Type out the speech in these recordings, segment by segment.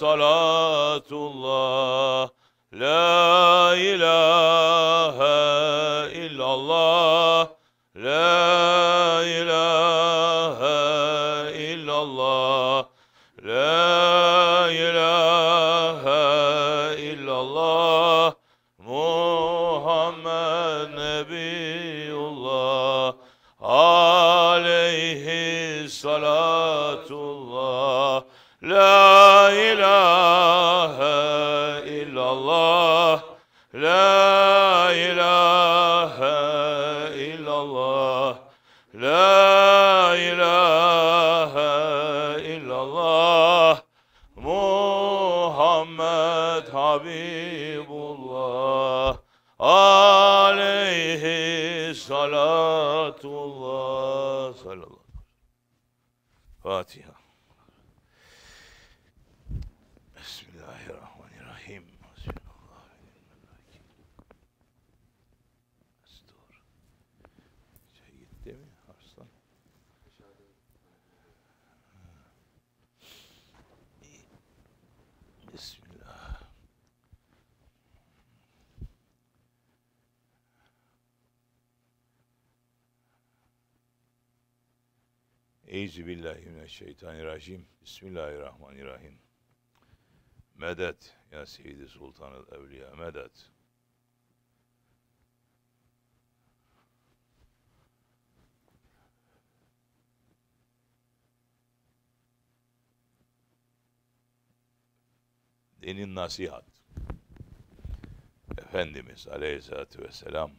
صلاة الله لا Euzubillahimineşşeytanirracim. Bismillahirrahmanirrahim. Medet ya Seyyidi Sultanı Evliya medet. Dinin nasihat. Efendimiz Aleyhisselatü Vesselam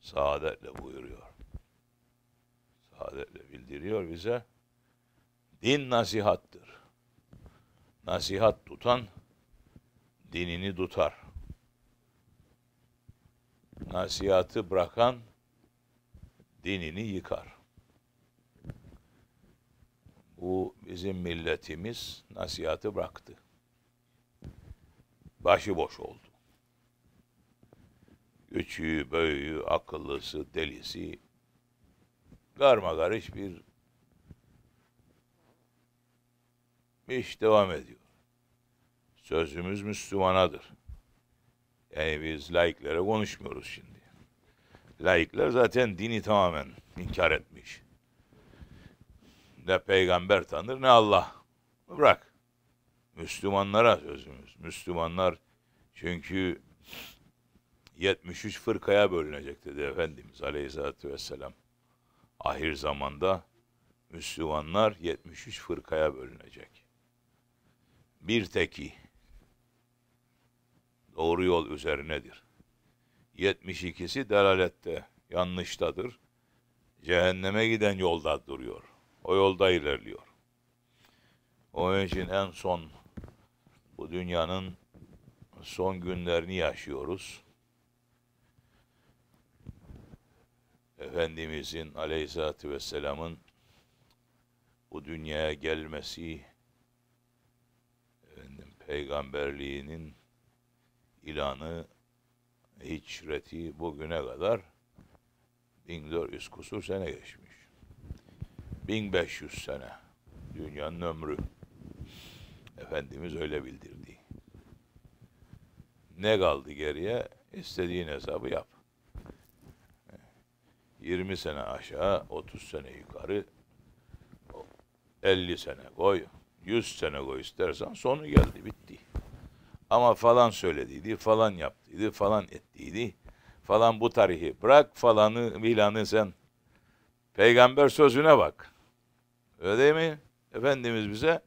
saadetle buyuruyor ifadeyle bildiriyor bize. Din nasihattır. Nasihat tutan dinini tutar. Nasihatı bırakan dinini yıkar. Bu bizim milletimiz nasihatı bıraktı. başı boş oldu. Küçüğü, böyü, akıllısı, delisi, garmagarış bir iş devam ediyor. Sözümüz Müslümanadır. Yani biz laiklere konuşmuyoruz şimdi. Laikler zaten dini tamamen inkar etmiş. Ne peygamber tanır ne Allah. Bırak. Müslümanlara sözümüz. Müslümanlar çünkü 73 fırkaya bölünecek dedi Efendimiz Aleyhisselatü Vesselam ahir zamanda Müslümanlar 73 fırkaya bölünecek. Bir teki doğru yol üzerinedir. 72'si delalette, yanlıştadır. Cehenneme giden yolda duruyor. O yolda ilerliyor. Onun için en son bu dünyanın son günlerini yaşıyoruz. Efendimizin aleyhissalatü vesselamın bu dünyaya gelmesi efendim, peygamberliğinin ilanı hicreti bugüne kadar 1400 kusur sene geçmiş. 1500 sene dünyanın ömrü. Efendimiz öyle bildirdi. Ne kaldı geriye? İstediğin hesabı yap. 20 sene aşağı, 30 sene yukarı, 50 sene koy, 100 sene koy istersen sonu geldi bitti. Ama falan söylediydi, falan yaptıydı, falan ettiydi. Falan bu tarihi bırak, falanı filanı sen. Peygamber sözüne bak. Öyle değil mi? Efendimiz bize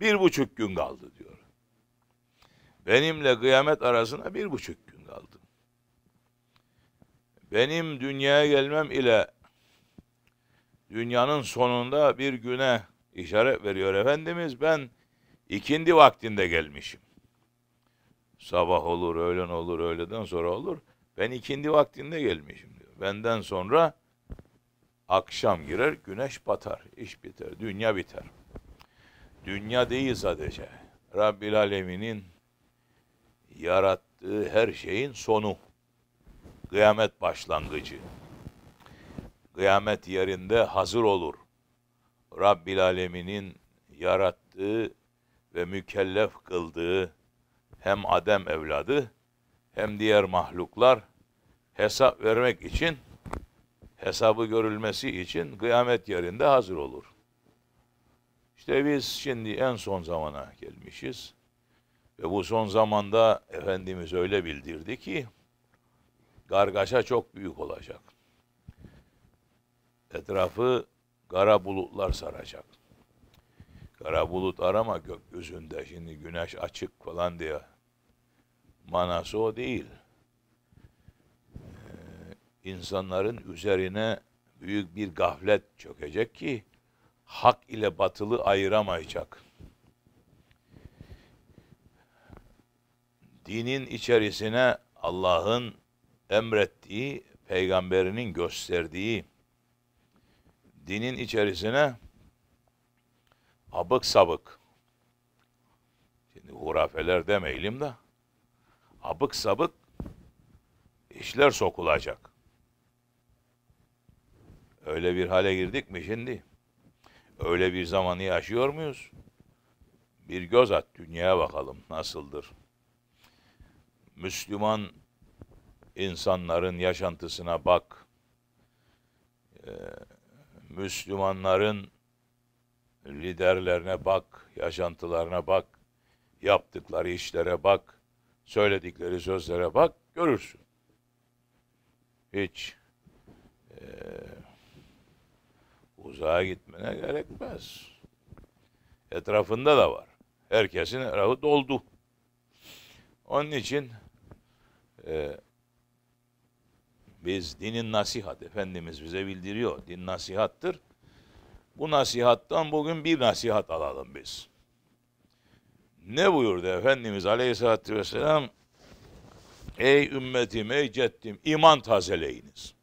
bir buçuk gün kaldı diyor. Benimle kıyamet arasına bir buçuk benim dünyaya gelmem ile dünyanın sonunda bir güne işaret veriyor Efendimiz. Ben ikindi vaktinde gelmişim. Sabah olur, öğlen olur, öğleden sonra olur. Ben ikindi vaktinde gelmişim diyor. Benden sonra akşam girer, güneş batar, iş biter, dünya biter. Dünya değil sadece. Rabbil Alemin'in yarattığı her şeyin sonu. Kıyamet başlangıcı. Kıyamet yerinde hazır olur. Rabbil Alemin'in yarattığı ve mükellef kıldığı hem Adem evladı hem diğer mahluklar hesap vermek için hesabı görülmesi için kıyamet yerinde hazır olur. İşte biz şimdi en son zamana gelmişiz. Ve bu son zamanda Efendimiz öyle bildirdi ki Gargaşa çok büyük olacak. Etrafı kara bulutlar saracak. Kara bulut arama gökyüzünde şimdi güneş açık falan diye. Manası o değil. Ee, insanların üzerine büyük bir gaflet çökecek ki hak ile batılı ayıramayacak. Dinin içerisine Allah'ın emrettiği, peygamberinin gösterdiği dinin içerisine abık sabık şimdi hurafeler demeyelim de abık sabık işler sokulacak. Öyle bir hale girdik mi şimdi? Öyle bir zamanı yaşıyor muyuz? Bir göz at dünyaya bakalım nasıldır. Müslüman insanların yaşantısına bak. Ee, Müslümanların liderlerine bak, yaşantılarına bak, yaptıkları işlere bak, söyledikleri sözlere bak, görürsün. Hiç e, uzağa gitmene gerekmez. Etrafında da var. Herkesin etrafı doldu. Onun için e, biz dinin nasihat, Efendimiz bize bildiriyor. Din nasihattır. Bu nasihattan bugün bir nasihat alalım biz. Ne buyurdu Efendimiz Aleyhisselatü Vesselam? Ey ümmetim, ey ceddim, iman tazeleyiniz.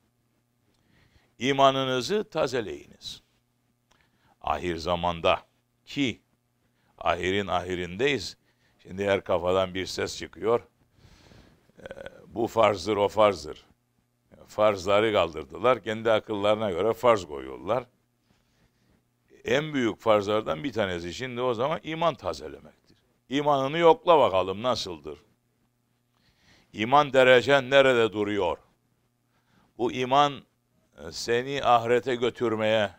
İmanınızı tazeleyiniz. Ahir zamanda ki ahirin ahirindeyiz. Şimdi her kafadan bir ses çıkıyor. Ee, bu farzdır, o farzdır farzları kaldırdılar. Kendi akıllarına göre farz koyuyorlar. En büyük farzlardan bir tanesi şimdi o zaman iman tazelemektir. İmanını yokla bakalım nasıldır? İman derecen nerede duruyor? Bu iman e, seni ahirete götürmeye,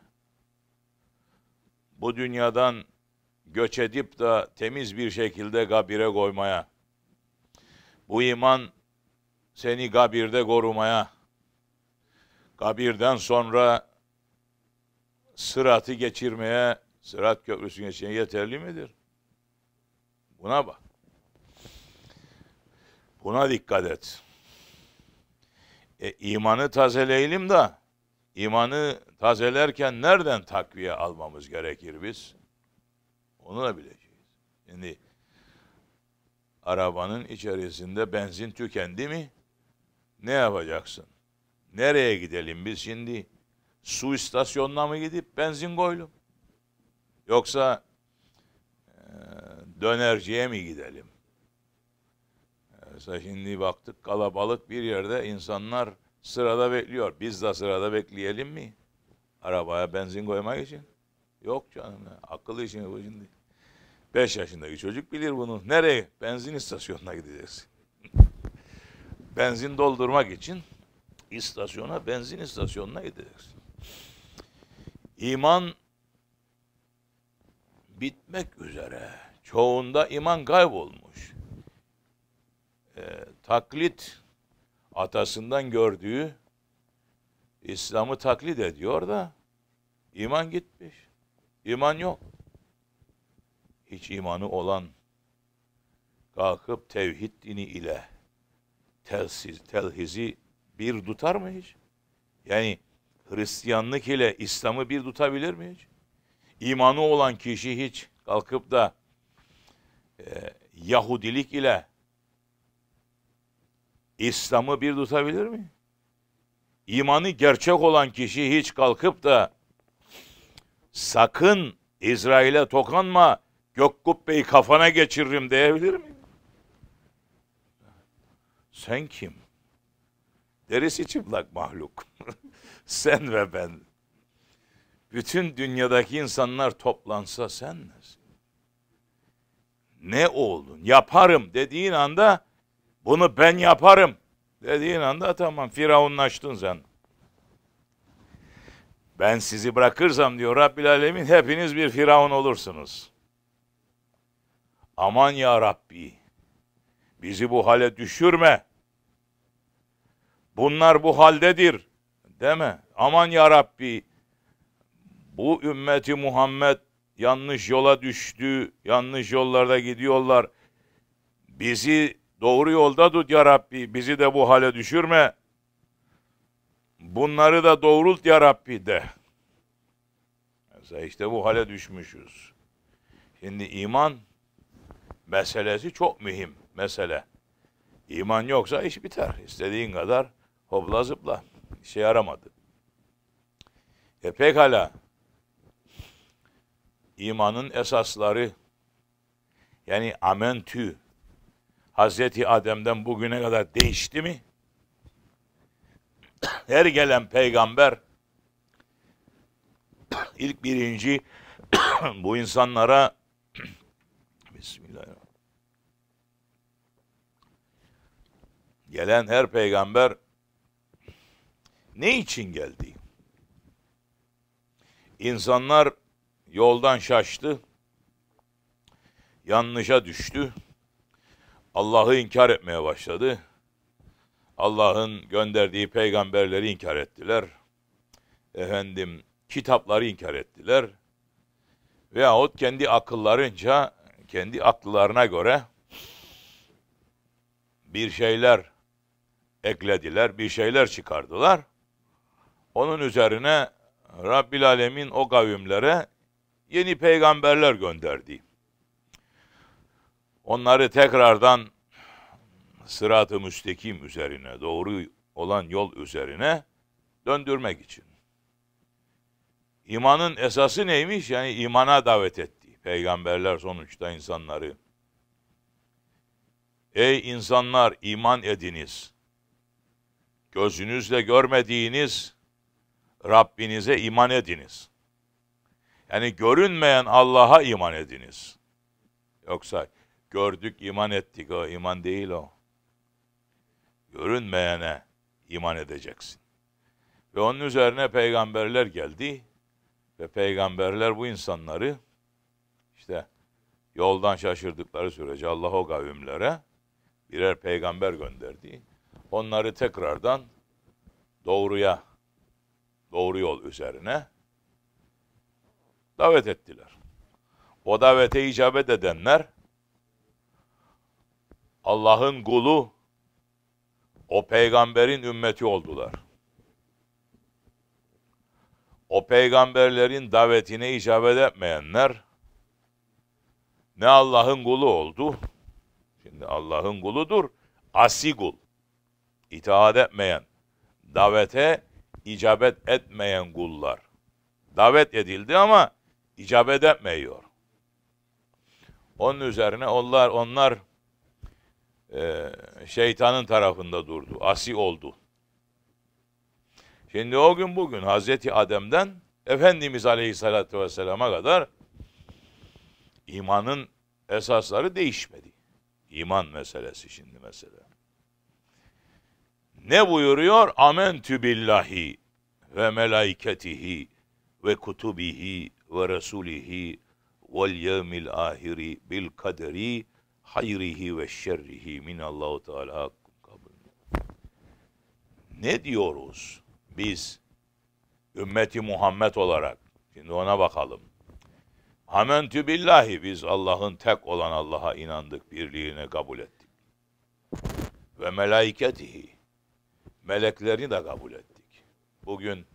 bu dünyadan göç edip de temiz bir şekilde kabire koymaya, bu iman seni kabirde korumaya, Kabirden sonra sıratı geçirmeye, sırat köprüsünü geçirmeye yeterli midir? Buna bak. Buna dikkat et. E, imanı tazeleyelim de imanı tazelerken nereden takviye almamız gerekir biz? Onu da bileceğiz. Şimdi arabanın içerisinde benzin tükendi mi? Ne yapacaksın? Nereye gidelim biz şimdi? Su istasyonuna mı gidip benzin koyalım? Yoksa e, dönerciye mi gidelim? Mesela şimdi baktık kalabalık bir yerde insanlar sırada bekliyor. Biz de sırada bekleyelim mi? Arabaya benzin koymak için. Yok canım ya. Akıl işini bu şimdi. Beş yaşındaki çocuk bilir bunu. Nereye? Benzin istasyonuna gideceksin. benzin doldurmak için istasyona benzin istasyonuna gideceksin. İman bitmek üzere. Çoğunda iman kaybolmuş. E, taklit atasından gördüğü İslam'ı taklit ediyor da iman gitmiş. İman yok. Hiç imanı olan kalkıp tevhid dini ile telsiz, telhizi bir tutar mı hiç? Yani Hristiyanlık ile İslam'ı bir tutabilir mi hiç? İmanı olan kişi hiç kalkıp da e, Yahudilik ile İslam'ı bir tutabilir mi? İmanı gerçek olan kişi hiç kalkıp da sakın İsrail'e tokanma gök kubbeyi kafana geçiririm diyebilir mi? Sen kim? Neresi çıplak mahluk? sen ve ben. Bütün dünyadaki insanlar toplansa sen nesin? Ne oldun? Yaparım dediğin anda bunu ben yaparım dediğin anda tamam firavunlaştın sen. Ben sizi bırakırsam diyor Rabbil Alemin hepiniz bir firavun olursunuz. Aman ya Rabbi bizi bu hale düşürme Bunlar bu haldedir. Deme. Aman ya Rabbi. Bu ümmeti Muhammed yanlış yola düştü. Yanlış yollarda gidiyorlar. Bizi doğru yolda tut ya Rabbi. Bizi de bu hale düşürme. Bunları da doğrult ya Rabbi de. Mesela işte bu hale düşmüşüz. Şimdi iman meselesi çok mühim mesele. İman yoksa iş biter. İstediğin kadar Hopla zıpla. şey aramadı. E pekala. imanın esasları yani amentü Hazreti Adem'den bugüne kadar değişti mi? Her gelen peygamber ilk birinci bu insanlara Bismillahirrahmanirrahim. Gelen her peygamber ne için geldi? İnsanlar yoldan şaştı, yanlışa düştü, Allah'ı inkar etmeye başladı. Allah'ın gönderdiği peygamberleri inkar ettiler. Efendim kitapları inkar ettiler. Veyahut kendi akıllarınca, kendi akıllarına göre bir şeyler eklediler, bir şeyler çıkardılar. Onun üzerine Rabbil Alemin o kavimlere yeni peygamberler gönderdi. Onları tekrardan sırat-ı müstekim üzerine, doğru olan yol üzerine döndürmek için. İmanın esası neymiş? Yani imana davet etti. Peygamberler sonuçta insanları. Ey insanlar iman ediniz. Gözünüzle görmediğiniz Rabbinize iman ediniz. Yani görünmeyen Allah'a iman ediniz. Yoksa gördük iman ettik o iman değil o. Görünmeyene iman edeceksin. Ve onun üzerine peygamberler geldi ve peygamberler bu insanları işte yoldan şaşırdıkları sürece Allah o kavimlere birer peygamber gönderdi. Onları tekrardan doğruya doğru yol üzerine davet ettiler. O davete icabet edenler Allah'ın kulu o peygamberin ümmeti oldular. O peygamberlerin davetine icabet etmeyenler ne Allah'ın kulu oldu? Şimdi Allah'ın kuludur. asigul kul. İtaat etmeyen, davete icabet etmeyen kullar. Davet edildi ama icabet etmiyor. Onun üzerine onlar onlar e, şeytanın tarafında durdu. Asi oldu. Şimdi o gün bugün Hazreti Adem'den Efendimiz Aleyhisselatü Vesselam'a kadar imanın esasları değişmedi. İman meselesi şimdi mesela. Ne buyuruyor? Amentü billahi ve melaiketihi ve kutubihi ve resulihi vel yevmil ahiri bil kaderi hayrihi ve şerrihi min Allahu teala kabul. Ne diyoruz biz ümmeti Muhammed olarak? Şimdi ona bakalım. Amentü billahi biz Allah'ın tek olan Allah'a inandık, birliğine kabul ettik. Ve melaiketihi meleklerini de kabul ettik. Bugün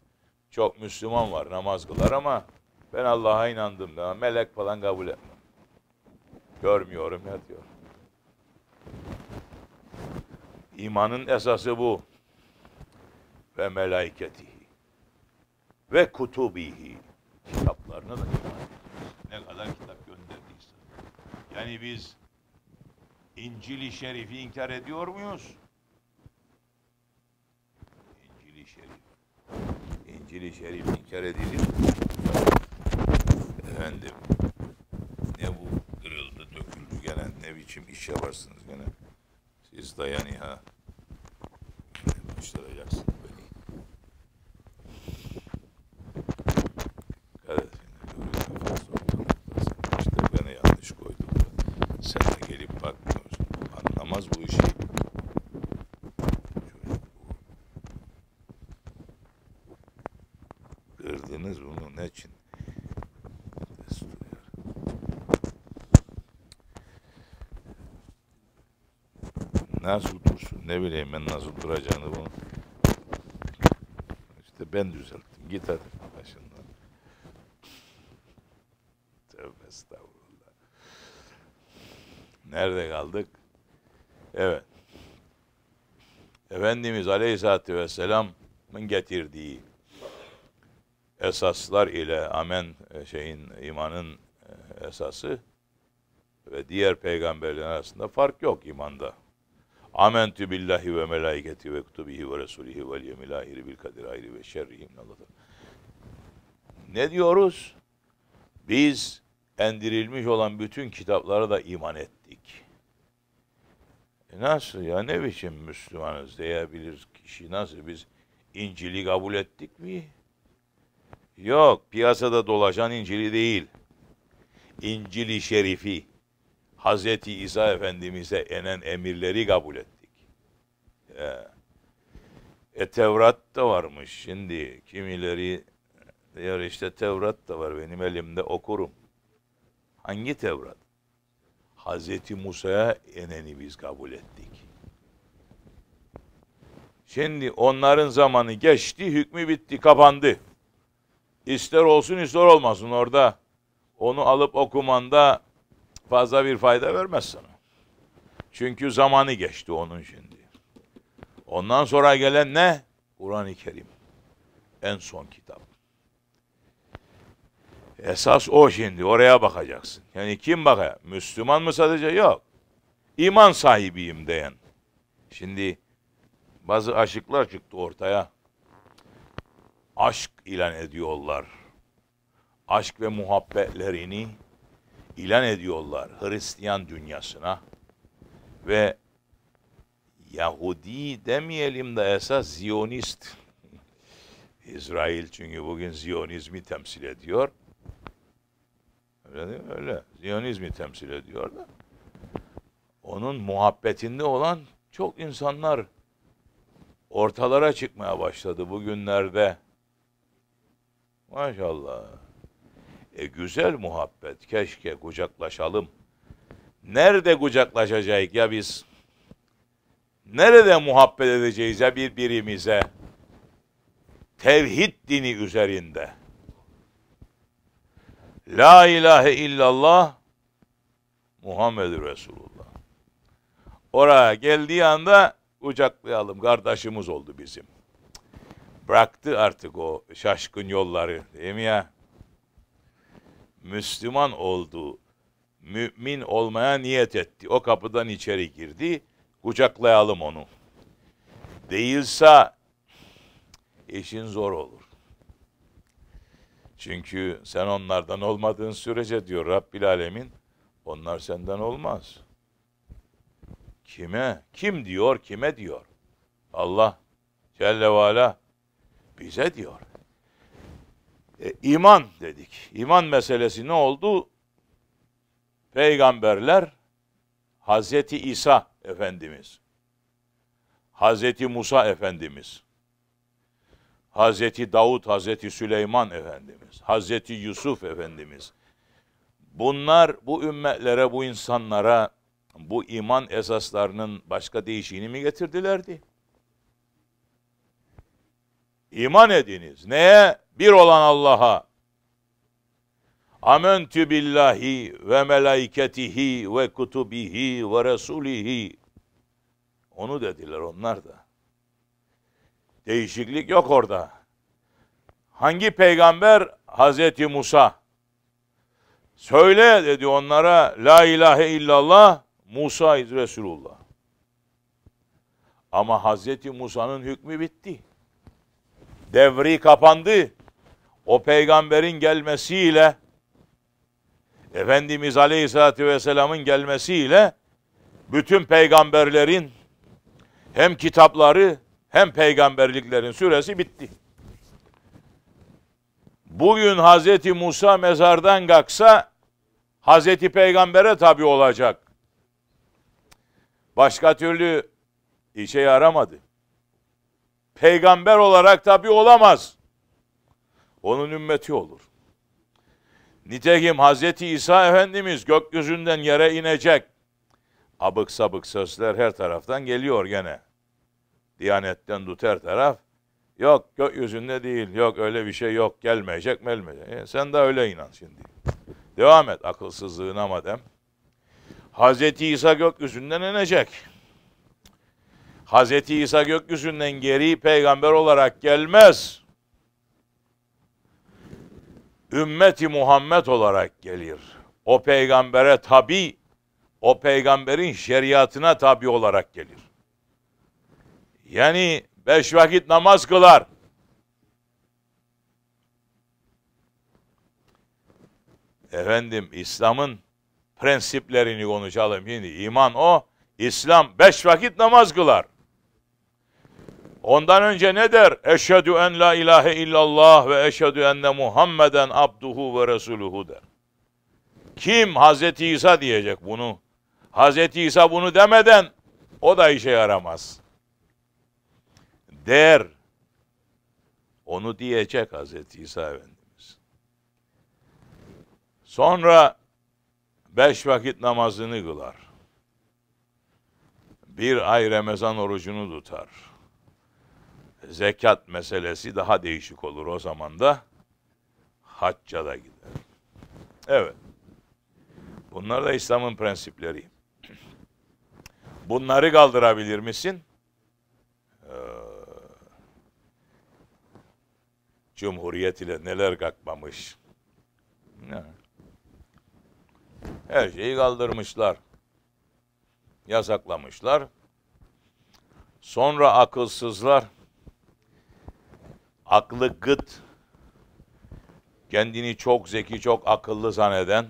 çok Müslüman var namaz kılar ama ben Allah'a inandım da melek falan kabul etmem. Görmüyorum ya diyor. İmanın esası bu. Ve melaiketihi ve kutubihi kitaplarına da iman ediyoruz. Ne kadar kitap gönderdiyse. Yani biz İncil-i Şerif'i inkar ediyor muyuz? Hadis-i şerif inkar edilir. Efendim ne bu kırıldı, döküldü gelen ne biçim iş yaparsınız gene. Siz dayanın ha. Başlayacaksınız. nasıl dursun ne bileyim ben nasıl duracağını bunu. İşte ben düzelttim git hadi başından. Tövbe estağfurullah. Nerede kaldık? Evet. Efendimiz Aleyhisselatü Vesselam'ın getirdiği esaslar ile amen e, şeyin imanın e, esası ve diğer peygamberlerin arasında fark yok imanda. Amentü billahi ve melaiketi ve kutubihi ve resulihi ve yevmil ahiri bil kadir hayri ve şerrihim Ne diyoruz? Biz endirilmiş olan bütün kitaplara da iman ettik. E nasıl ya ne biçim Müslümanız diyebilir kişi nasıl biz İncil'i kabul ettik mi? Yok piyasada dolaşan İncil'i değil. İncil-i Şerifi Hazreti İsa Efendimiz'e enen emirleri kabul ettik. Ee, e Tevrat da varmış şimdi. Kimileri diyor işte Tevrat da var benim elimde okurum. Hangi Tevrat? Hazreti Musa'ya eneni biz kabul ettik. Şimdi onların zamanı geçti, hükmü bitti, kapandı. İster olsun ister olmasın orada onu alıp okumanda fazla bir fayda vermez sana. Çünkü zamanı geçti onun şimdi. Ondan sonra gelen ne? Kur'an-ı Kerim. En son kitap. Esas o şimdi. Oraya bakacaksın. Yani kim bakar? Müslüman mı sadece? Yok. İman sahibiyim diyen. Şimdi bazı aşıklar çıktı ortaya. Aşk ilan ediyorlar. Aşk ve muhabbetlerini ilan ediyorlar Hristiyan dünyasına ve Yahudi demeyelim de esas Ziyonist. İsrail çünkü bugün Ziyonizmi temsil ediyor. Öyle değil mi? Öyle. Ziyonizmi temsil ediyor da. Onun muhabbetinde olan çok insanlar ortalara çıkmaya başladı bugünlerde. Maşallah. E güzel muhabbet. Keşke kucaklaşalım. Nerede kucaklaşacağız ya biz? Nerede muhabbet edeceğiz ya birbirimize? Tevhid dini üzerinde. La ilahe illallah Muhammed Resulullah. Oraya geldiği anda kucaklayalım. Kardeşimiz oldu bizim. Bıraktı artık o şaşkın yolları değil mi ya? Müslüman oldu. Mümin olmaya niyet etti. O kapıdan içeri girdi. Kucaklayalım onu. Değilse işin zor olur. Çünkü sen onlardan olmadığın sürece diyor Rabbil Alemin onlar senden olmaz. Kime? Kim diyor? Kime diyor? Allah Celle ve Ala bize diyor. E, iman dedik. İman meselesi ne oldu? Peygamberler Hazreti İsa Efendimiz, Hazreti Musa Efendimiz, Hazreti Davud, Hazreti Süleyman Efendimiz, Hazreti Yusuf Efendimiz. Bunlar bu ümmetlere, bu insanlara bu iman esaslarının başka değişiğini mi getirdilerdi? İman ediniz. Neye? bir olan Allah'a Amentü billahi ve melaiketihi ve kutubihi ve resulihi. Onu dediler onlar da. Değişiklik yok orada. Hangi peygamber? Hazreti Musa. Söyle dedi onlara la ilahe illallah Musa iz Resulullah. Ama Hazreti Musa'nın hükmü bitti. Devri kapandı o peygamberin gelmesiyle Efendimiz Aleyhisselatü Vesselam'ın gelmesiyle bütün peygamberlerin hem kitapları hem peygamberliklerin süresi bitti. Bugün Hazreti Musa mezardan kalksa Hazreti Peygamber'e tabi olacak. Başka türlü işe yaramadı. Peygamber olarak tabi olamaz onun ümmeti olur. Nitekim Hazreti İsa Efendimiz gökyüzünden yere inecek. Abık sabık sözler her taraftan geliyor gene. Diyanetten tut her taraf. Yok gökyüzünde değil, yok öyle bir şey yok, gelmeyecek melmeyecek. E, sen de öyle inan şimdi. Devam et akılsızlığına madem. Hazreti İsa gökyüzünden inecek. Hazreti İsa gökyüzünden geri peygamber olarak gelmez ümmeti Muhammed olarak gelir. O peygambere tabi, o peygamberin şeriatına tabi olarak gelir. Yani beş vakit namaz kılar. Efendim İslam'ın prensiplerini konuşalım şimdi. İman o, İslam beş vakit namaz kılar. Ondan önce ne der? Eşhedü en la ilahe illallah ve eşhedü enne Muhammeden abduhu ve resuluhu der. Kim Hazreti İsa diyecek bunu? Hazreti İsa bunu demeden o da işe yaramaz. Der. Onu diyecek Hazreti İsa Efendimiz. Sonra beş vakit namazını kılar. Bir ay Ramazan orucunu tutar zekat meselesi daha değişik olur o zaman da hacca da gider. Evet. Bunlar da İslam'ın prensipleri. Bunları kaldırabilir misin? Ee, Cumhuriyet ile neler kalkmamış. Ne? Her şeyi kaldırmışlar. Yasaklamışlar. Sonra akılsızlar aklı kıt, kendini çok zeki, çok akıllı zanneden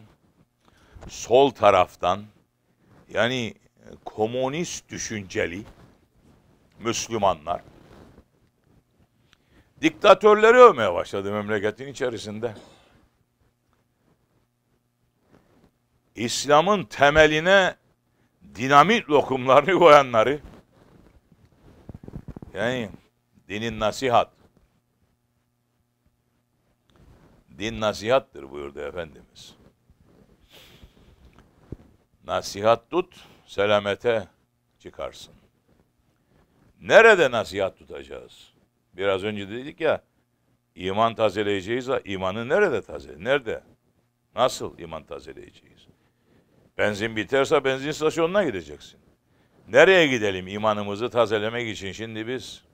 sol taraftan yani komünist düşünceli Müslümanlar diktatörleri övmeye başladı memleketin içerisinde. İslam'ın temeline dinamit lokumlarını koyanları yani dinin nasihat, Din nasihattır buyurdu Efendimiz. Nasihat tut, selamete çıkarsın. Nerede nasihat tutacağız? Biraz önce dedik ya, iman tazeleyeceğiz de imanı nerede taze? Nerede? Nasıl iman tazeleyeceğiz? Benzin biterse benzin istasyonuna gideceksin. Nereye gidelim imanımızı tazelemek için şimdi biz?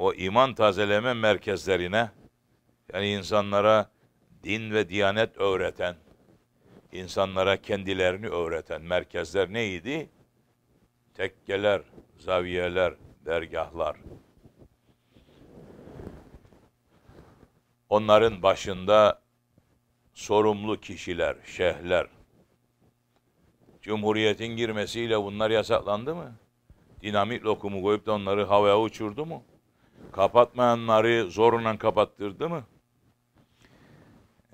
o iman tazeleme merkezlerine yani insanlara din ve diyanet öğreten, insanlara kendilerini öğreten merkezler neydi? Tekkeler, zaviyeler, dergahlar. Onların başında sorumlu kişiler, şehler. Cumhuriyetin girmesiyle bunlar yasaklandı mı? Dinamit lokumu koyup da onları havaya uçurdu mu? Kapatmayanları zorla kapattırdı mı?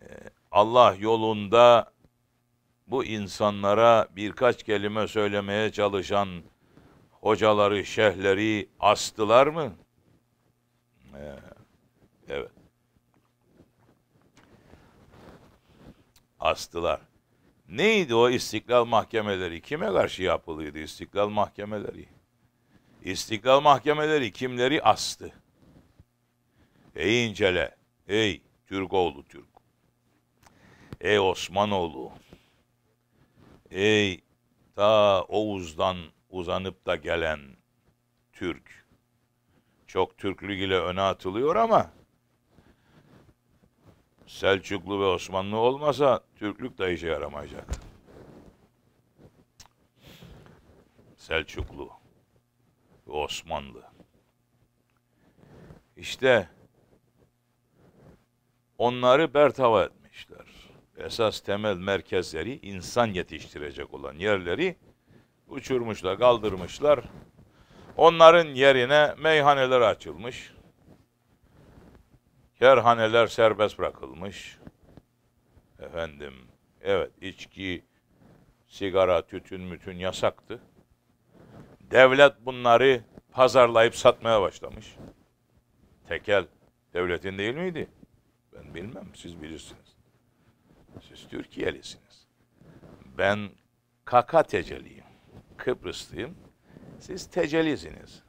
Ee, Allah yolunda bu insanlara birkaç kelime söylemeye çalışan hocaları, şehleri astılar mı? Ee, evet. Astılar. Neydi o istiklal mahkemeleri? Kime karşı yapılıydı istiklal mahkemeleri? İstiklal mahkemeleri kimleri astı? Ey incele, ey Türkoğlu Türk, ey Osmanoğlu, ey ta Oğuz'dan uzanıp da gelen Türk. Çok Türklük ile öne atılıyor ama Selçuklu ve Osmanlı olmasa Türklük de işe yaramayacak. Selçuklu ve Osmanlı. İşte Onları bertava etmişler. Esas temel merkezleri insan yetiştirecek olan yerleri uçurmuşlar, kaldırmışlar. Onların yerine meyhaneler açılmış. Kerhaneler serbest bırakılmış. Efendim, evet içki, sigara, tütün, mütün yasaktı. Devlet bunları pazarlayıp satmaya başlamış. Tekel devletin değil miydi? Ben bilmem, siz bilirsiniz. Siz Türkiyelisiniz. Ben Kaka Teceliyim. Kıbrıslıyım. Siz Tecelisiniz.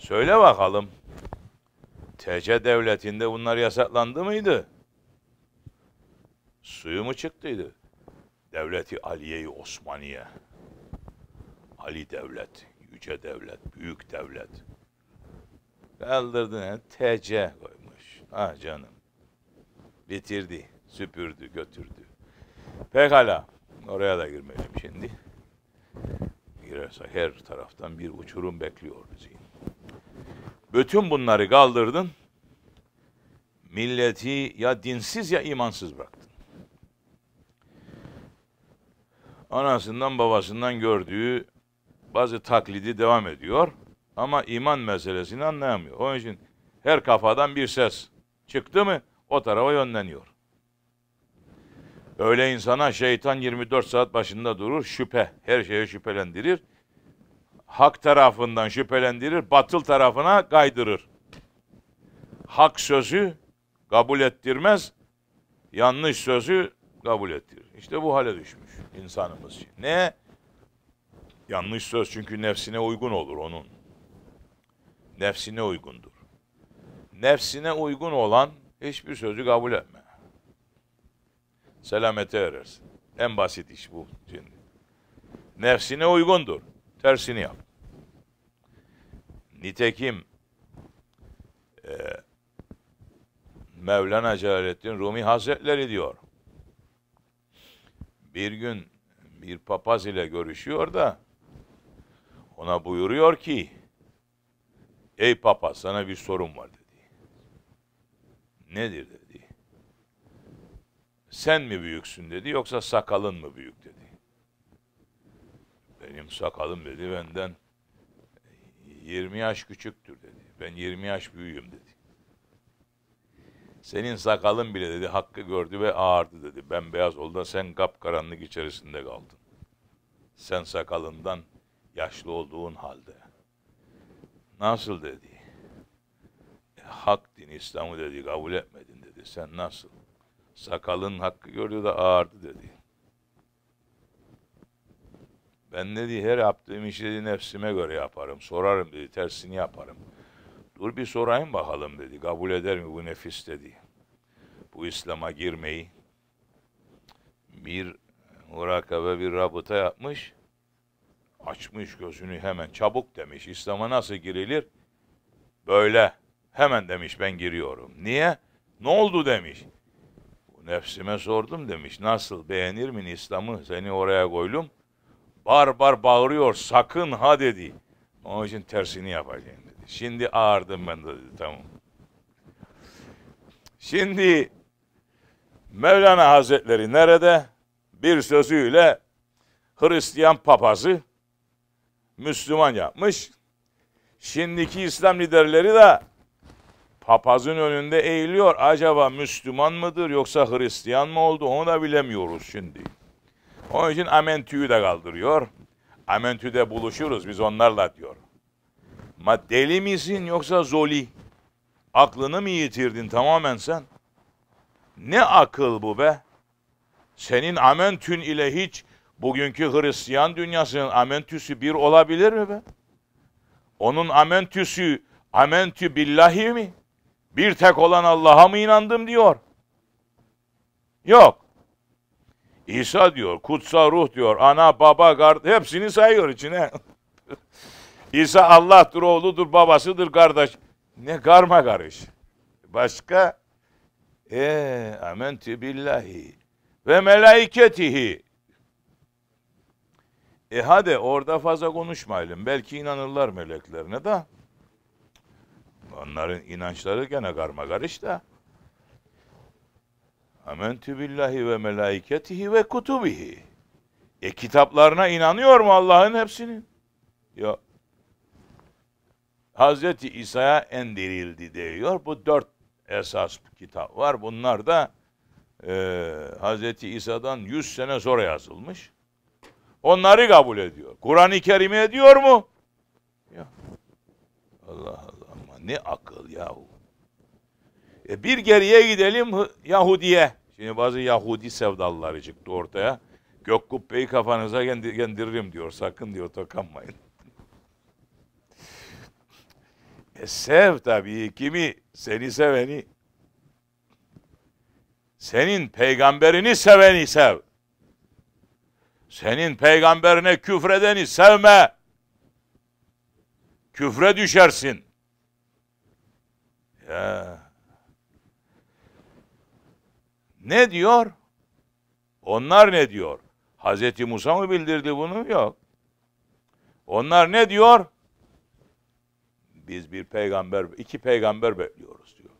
Söyle bakalım. TC devletinde bunlar yasaklandı mıydı? Suyu mu çıktıydı? Devleti Aliye-i Osmaniye. Ali devlet, yüce devlet, büyük devlet. Kaldırdın yani TC koymuş. Ah canım. Bitirdi, süpürdü, götürdü. Pekala. Oraya da girmeyelim şimdi. Girersek her taraftan bir uçurum bekliyor bizi. Bütün bunları kaldırdın. Milleti ya dinsiz ya imansız bıraktın. Anasından babasından gördüğü bazı taklidi devam ediyor. Ama iman meselesini anlayamıyor. Onun için her kafadan bir ses. Çıktı mı o tarafa yönleniyor. Öyle insana şeytan 24 saat başında durur, şüphe, her şeye şüphelendirir. Hak tarafından şüphelendirir, batıl tarafına kaydırır. Hak sözü kabul ettirmez, yanlış sözü kabul ettirir. İşte bu hale düşmüş insanımız. Ne? Yanlış söz çünkü nefsine uygun olur onun. Nefsine uygundur nefsine uygun olan hiçbir sözü kabul etme. Selamete erersin. En basit iş bu şimdi. Nefsine uygundur. Tersini yap. Nitekim e, Mevlana Celaleddin Rumi Hazretleri diyor. Bir gün bir papaz ile görüşüyor da ona buyuruyor ki Ey papaz sana bir sorun var dedi. Nedir dedi. Sen mi büyüksün dedi yoksa sakalın mı büyük dedi. Benim sakalım dedi benden 20 yaş küçüktür dedi. Ben 20 yaş büyüğüm dedi. Senin sakalın bile dedi hakkı gördü ve ağardı dedi. Ben beyaz oldu da sen kapkaranlık içerisinde kaldın. Sen sakalından yaşlı olduğun halde. Nasıl dedi hak din İslam'ı dedi kabul etmedin dedi. Sen nasıl? Sakalın hakkı gördü de ağardı dedi. Ben dedi her yaptığım işi dedi, nefsime göre yaparım. Sorarım dedi tersini yaparım. Dur bir sorayım bakalım dedi. Kabul eder mi bu nefis dedi. Bu İslam'a girmeyi. Bir murakabe bir rabıta yapmış. Açmış gözünü hemen çabuk demiş. İslam'a nasıl girilir? Böyle. Hemen demiş ben giriyorum. Niye? Ne oldu demiş. Nefsime sordum demiş. Nasıl beğenir mi İslam'ı? Seni oraya koydum. Bar bar bağırıyor sakın ha dedi. Onun için tersini yapacağım dedi. Şimdi ağırdım ben de dedi tamam. Şimdi Mevlana Hazretleri nerede? Bir sözüyle Hristiyan papazı Müslüman yapmış. Şimdiki İslam liderleri de papazın önünde eğiliyor. Acaba Müslüman mıdır yoksa Hristiyan mı oldu onu da bilemiyoruz şimdi. Onun için amentüyü de kaldırıyor. Amentüde buluşuruz biz onlarla diyor. Ma deli misin yoksa zoli? Aklını mı yitirdin tamamen sen? Ne akıl bu be? Senin amentün ile hiç bugünkü Hristiyan dünyasının amentüsü bir olabilir mi be? Onun amentüsü amentü billahi mi? Bir tek olan Allah'a mı inandım diyor. Yok. İsa diyor, kutsal ruh diyor, ana, baba, kardeş, hepsini sayıyor içine. İsa Allah'tır, oğludur, babasıdır, kardeş. Ne karma karış. Başka? E amenti billahi ve melaiketihi. E hadi orada fazla konuşmayalım. Belki inanırlar meleklerine de. Onların inançları gene karmakarış da. Amentü billahi ve melaiketihi ve kutubihi. E kitaplarına inanıyor mu Allah'ın hepsinin? Yok. Hazreti İsa'ya endirildi diyor. Bu dört esas kitap var. Bunlar da e, Hazreti İsa'dan yüz sene sonra yazılmış. Onları kabul ediyor. Kur'an-ı Kerim'i ediyor mu? Yok. Allah Allah. Ne akıl yahu. E bir geriye gidelim Yahudi'ye. Şimdi bazı Yahudi sevdalları çıktı ortaya. Gök kubbeyi kafanıza gendiririm diyor. Sakın diyor tokanmayın. E sev tabii kimi? Seni seveni. Senin peygamberini seveni sev. Senin peygamberine küfredeni sevme. Küfre düşersin. Ya. Ne diyor? Onlar ne diyor? Hazreti Musa mı bildirdi bunu? Yok. Onlar ne diyor? Biz bir peygamber, iki peygamber bekliyoruz diyor.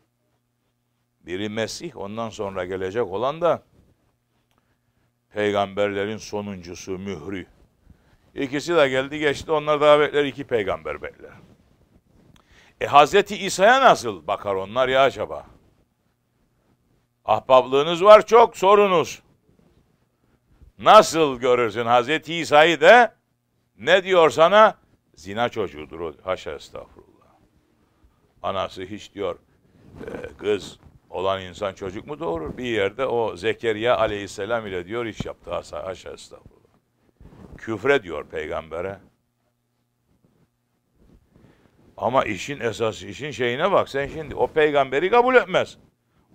Biri Mesih, ondan sonra gelecek olan da peygamberlerin sonuncusu, mührü. İkisi de geldi geçti, onlar daha bekler, iki peygamber bekler. E Hazreti İsa'ya nasıl bakar onlar ya acaba? Ahbaplığınız var çok sorunuz. Nasıl görürsün Hazreti İsa'yı da ne diyor sana? Zina çocuğudur o. Haşa estağfurullah. Anası hiç diyor e, kız olan insan çocuk mu doğurur? Bir yerde o Zekeriya aleyhisselam ile diyor iş yaptı. Haşa estağfurullah. Küfre diyor peygambere. Ama işin esası, işin şeyine bak. Sen şimdi o peygamberi kabul etmez.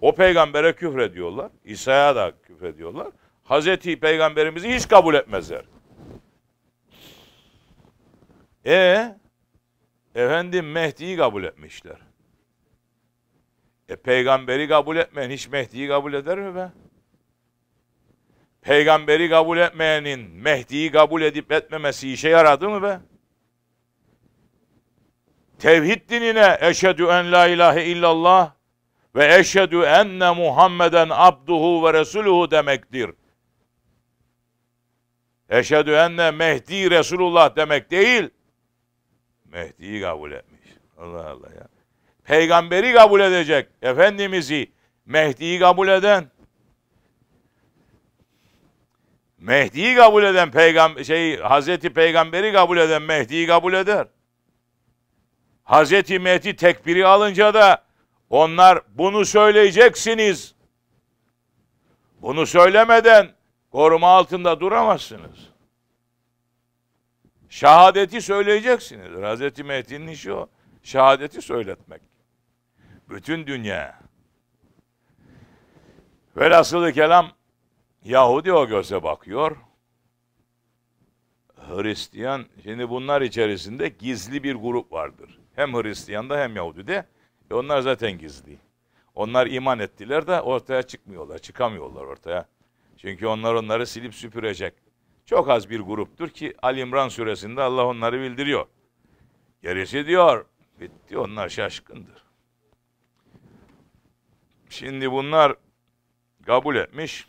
O peygambere küfrediyorlar. İsa'ya da küfrediyorlar. Hazreti peygamberimizi hiç kabul etmezler. E efendim Mehdi'yi kabul etmişler. E peygamberi kabul etmeyen hiç Mehdi'yi kabul eder mi be? Peygamberi kabul etmeyenin Mehdi'yi kabul edip etmemesi işe yaradı mı be? tevhid dinine eşhedü en la ilahe illallah ve eşhedü enne Muhammeden abduhu ve resuluhu demektir. Eşhedü enne Mehdi Resulullah demek değil. Mehdi'yi kabul etmiş. Allah Allah ya. Peygamberi kabul edecek. Efendimiz'i Mehdi'yi kabul eden Mehdi'yi kabul eden peygamber şey Hazreti Peygamberi kabul eden Mehdi'yi kabul eder. Hazreti Mehdi tekbiri alınca da onlar bunu söyleyeceksiniz. Bunu söylemeden koruma altında duramazsınız. Şehadeti söyleyeceksiniz. Hazreti Mehdi'nin işi o. Şehadeti söyletmek. Bütün dünya. Velhasılı kelam Yahudi o göze bakıyor. Hristiyan, şimdi bunlar içerisinde gizli bir grup vardır. Hem Hristiyan da hem Yahudi de. E onlar zaten gizli. Onlar iman ettiler de ortaya çıkmıyorlar, çıkamıyorlar ortaya. Çünkü onlar onları silip süpürecek. Çok az bir gruptur ki Ali İmran suresinde Allah onları bildiriyor. Gerisi diyor, bitti onlar şaşkındır. Şimdi bunlar kabul etmiş.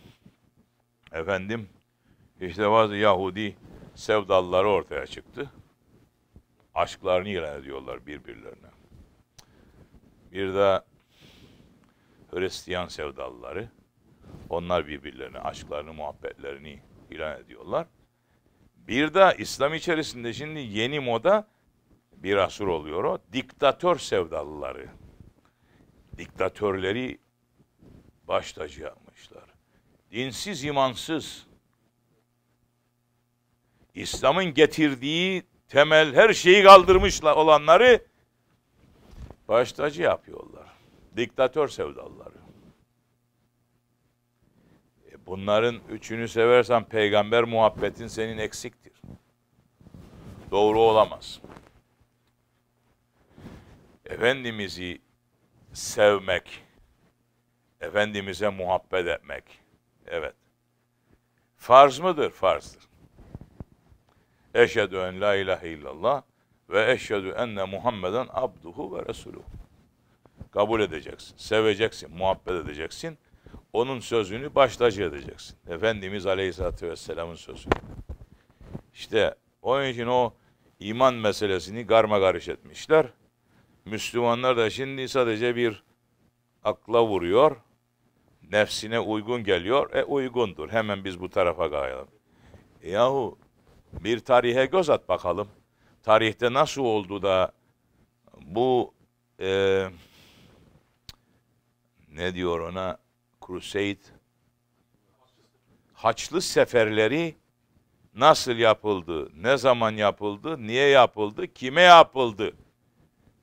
Efendim, işte bazı Yahudi sevdalları ortaya çıktı aşklarını ilan ediyorlar birbirlerine. Bir de Hristiyan sevdalıları, onlar birbirlerine aşklarını, muhabbetlerini ilan ediyorlar. Bir de İslam içerisinde şimdi yeni moda bir asur oluyor o. Diktatör sevdalıları. Diktatörleri baş tacı yapmışlar. Dinsiz, imansız. İslam'ın getirdiği temel her şeyi kaldırmışlar olanları baştacı yapıyorlar. Diktatör sevdalları. E bunların üçünü seversen peygamber muhabbetin senin eksiktir. Doğru olamaz. Efendimiz'i sevmek, Efendimiz'e muhabbet etmek. Evet. Farz mıdır? Farzdır. Eşhedü en la ilahe illallah ve eşhedü enne Muhammeden abduhu ve resuluhu. Kabul edeceksin, seveceksin, muhabbet edeceksin. Onun sözünü baştacı edeceksin. Efendimiz Aleyhisselatü Vesselam'ın sözü. İşte onun için o iman meselesini karma karış etmişler. Müslümanlar da şimdi sadece bir akla vuruyor. Nefsine uygun geliyor. E uygundur. Hemen biz bu tarafa kayalım. E, yahu bir tarihe göz at bakalım. Tarihte nasıl oldu da bu e, ne diyor ona Crusade Haçlı seferleri nasıl yapıldı, ne zaman yapıldı, niye yapıldı, kime yapıldı?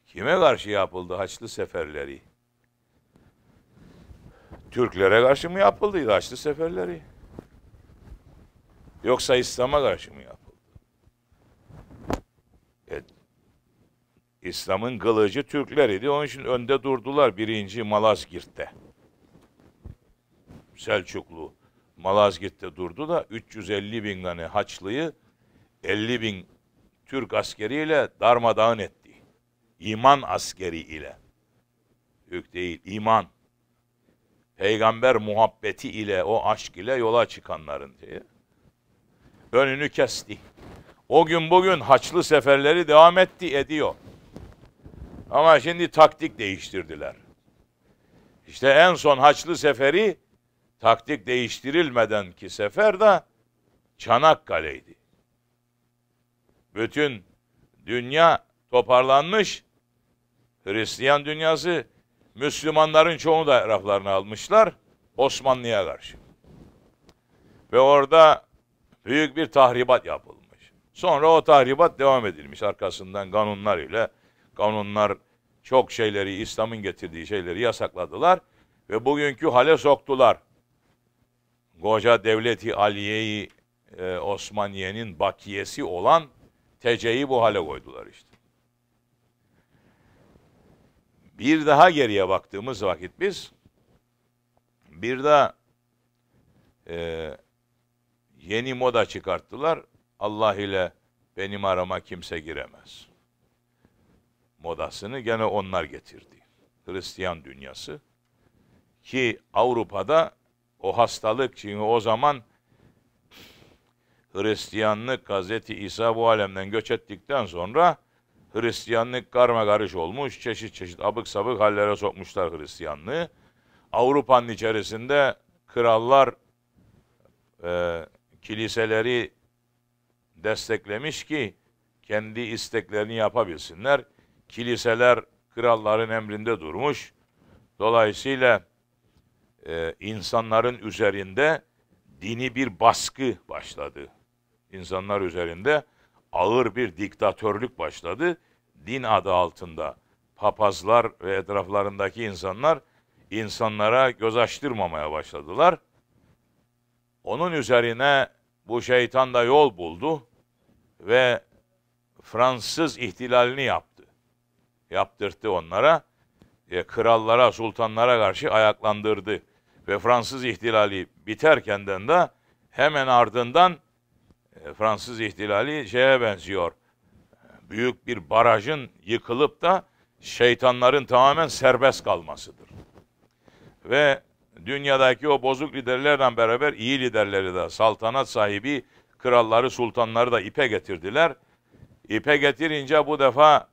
Kime karşı yapıldı Haçlı seferleri? Türklere karşı mı yapıldı Haçlı seferleri? Yoksa İslam'a karşı mı yapıldı? İslam'ın kılıcı Türkler idi. Onun için önde durdular birinci Malazgirt'te. Selçuklu Malazgirt'te durdu da 350 bin tane Haçlı'yı 50 bin Türk askeriyle darmadağın etti. İman askeri ile. Türk değil, iman. Peygamber muhabbeti ile, o aşk ile yola çıkanların diye. Önünü kesti. O gün bugün haçlı seferleri devam etti, ediyor. Ama şimdi taktik değiştirdiler. İşte en son Haçlı Seferi taktik değiştirilmeden ki sefer de Çanakkale'ydi. Bütün dünya toparlanmış. Hristiyan dünyası, Müslümanların çoğunu da raflarına almışlar Osmanlı'ya karşı. Ve orada büyük bir tahribat yapılmış. Sonra o tahribat devam edilmiş arkasından kanunlar ile kanunlar, çok şeyleri, İslam'ın getirdiği şeyleri yasakladılar ve bugünkü hale soktular. Koca devleti Aliye-i e, Osmaniye'nin bakiyesi olan TC'yi bu hale koydular işte. Bir daha geriye baktığımız vakit biz bir de e, yeni moda çıkarttılar. Allah ile benim arama kimse giremez modasını gene onlar getirdi. Hristiyan dünyası. Ki Avrupa'da o hastalık çünkü o zaman Hristiyanlık Hazreti İsa bu alemden göç ettikten sonra Hristiyanlık karma karış olmuş, çeşit çeşit abık sabık hallere sokmuşlar Hristiyanlığı. Avrupa'nın içerisinde krallar e, kiliseleri desteklemiş ki kendi isteklerini yapabilsinler kiliseler kralların emrinde durmuş. Dolayısıyla e, insanların üzerinde dini bir baskı başladı. İnsanlar üzerinde ağır bir diktatörlük başladı. Din adı altında papazlar ve etraflarındaki insanlar insanlara göz açtırmamaya başladılar. Onun üzerine bu şeytan da yol buldu ve Fransız ihtilalini yaptı. Yaptırdı onlara. E, krallara, sultanlara karşı ayaklandırdı. Ve Fransız ihtilali biterkenden de hemen ardından e, Fransız ihtilali şeye benziyor. Büyük bir barajın yıkılıp da şeytanların tamamen serbest kalmasıdır. Ve dünyadaki o bozuk liderlerle beraber iyi liderleri de saltanat sahibi kralları, sultanları da ipe getirdiler. İpe getirince bu defa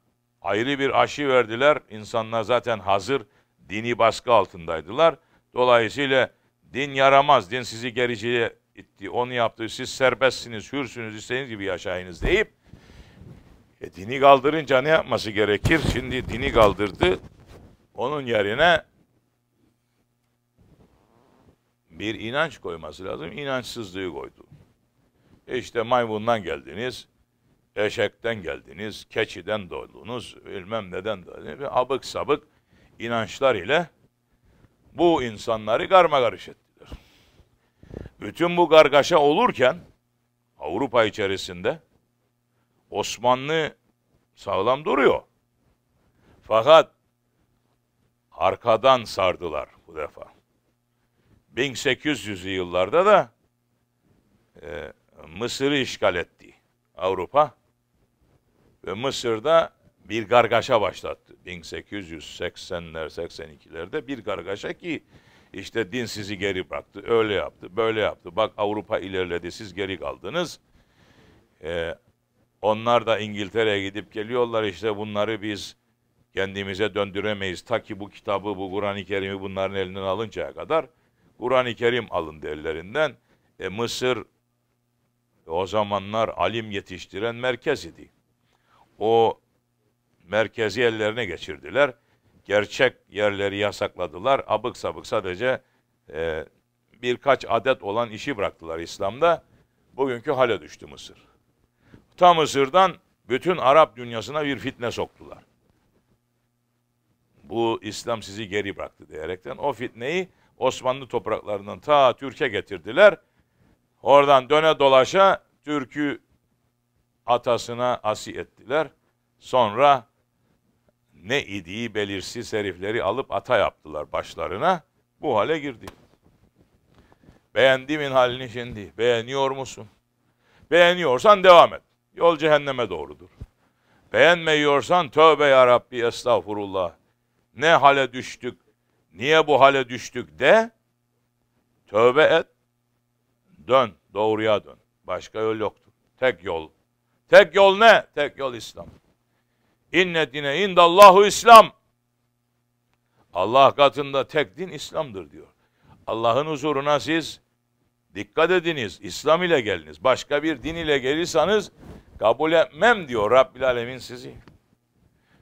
ayrı bir aşı verdiler. İnsanlar zaten hazır dini baskı altındaydılar. Dolayısıyla din yaramaz, din sizi gericiye itti, onu yaptı, siz serbestsiniz, hürsünüz, istediğiniz gibi yaşayınız deyip e, dini kaldırınca ne yapması gerekir? Şimdi dini kaldırdı, onun yerine bir inanç koyması lazım. İnançsızlığı koydu. E işte maymundan geldiniz eşekten geldiniz, keçiden doğdunuz, bilmem neden doğdunuz. Abık sabık inançlar ile bu insanları karmakarış ettiler. Bütün bu kargaşa olurken Avrupa içerisinde Osmanlı sağlam duruyor. Fakat arkadan sardılar bu defa. 1800 yıllarda da e, Mısır'ı işgal etti Avrupa ve Mısır'da bir gargaşa başlattı. 1880'ler, 82'lerde bir gargaşa ki işte din sizi geri bıraktı, öyle yaptı, böyle yaptı. Bak Avrupa ilerledi, siz geri kaldınız. Ee, onlar da İngiltere'ye gidip geliyorlar işte bunları biz kendimize döndüremeyiz. Ta ki bu kitabı, bu Kur'an-ı Kerim'i bunların elinden alıncaya kadar Kur'an-ı Kerim alın derlerinden E, Mısır o zamanlar alim yetiştiren merkez idi o merkezi ellerine geçirdiler. Gerçek yerleri yasakladılar. Abık sabık sadece e, birkaç adet olan işi bıraktılar İslam'da. Bugünkü hale düştü Mısır. Ta Mısır'dan bütün Arap dünyasına bir fitne soktular. Bu İslam sizi geri bıraktı diyerekten o fitneyi Osmanlı topraklarından ta Türkiye getirdiler. Oradan döne dolaşa Türk'ü atasına asi ettiler. Sonra ne idiği belirsiz herifleri alıp ata yaptılar başlarına. Bu hale girdi. Beğendiğimin halini şimdi. Beğeniyor musun? Beğeniyorsan devam et. Yol cehenneme doğrudur. Beğenmiyorsan tövbe ya Rabbi estağfurullah. Ne hale düştük? Niye bu hale düştük de tövbe et. Dön, doğruya dön. Başka yol yoktur. Tek yol Tek yol ne? Tek yol İslam. İnne dine indallahu İslam. Allah katında tek din İslam'dır diyor. Allah'ın huzuruna siz dikkat ediniz. İslam ile geliniz. Başka bir din ile gelirseniz kabul etmem diyor Rabbil Alemin sizi.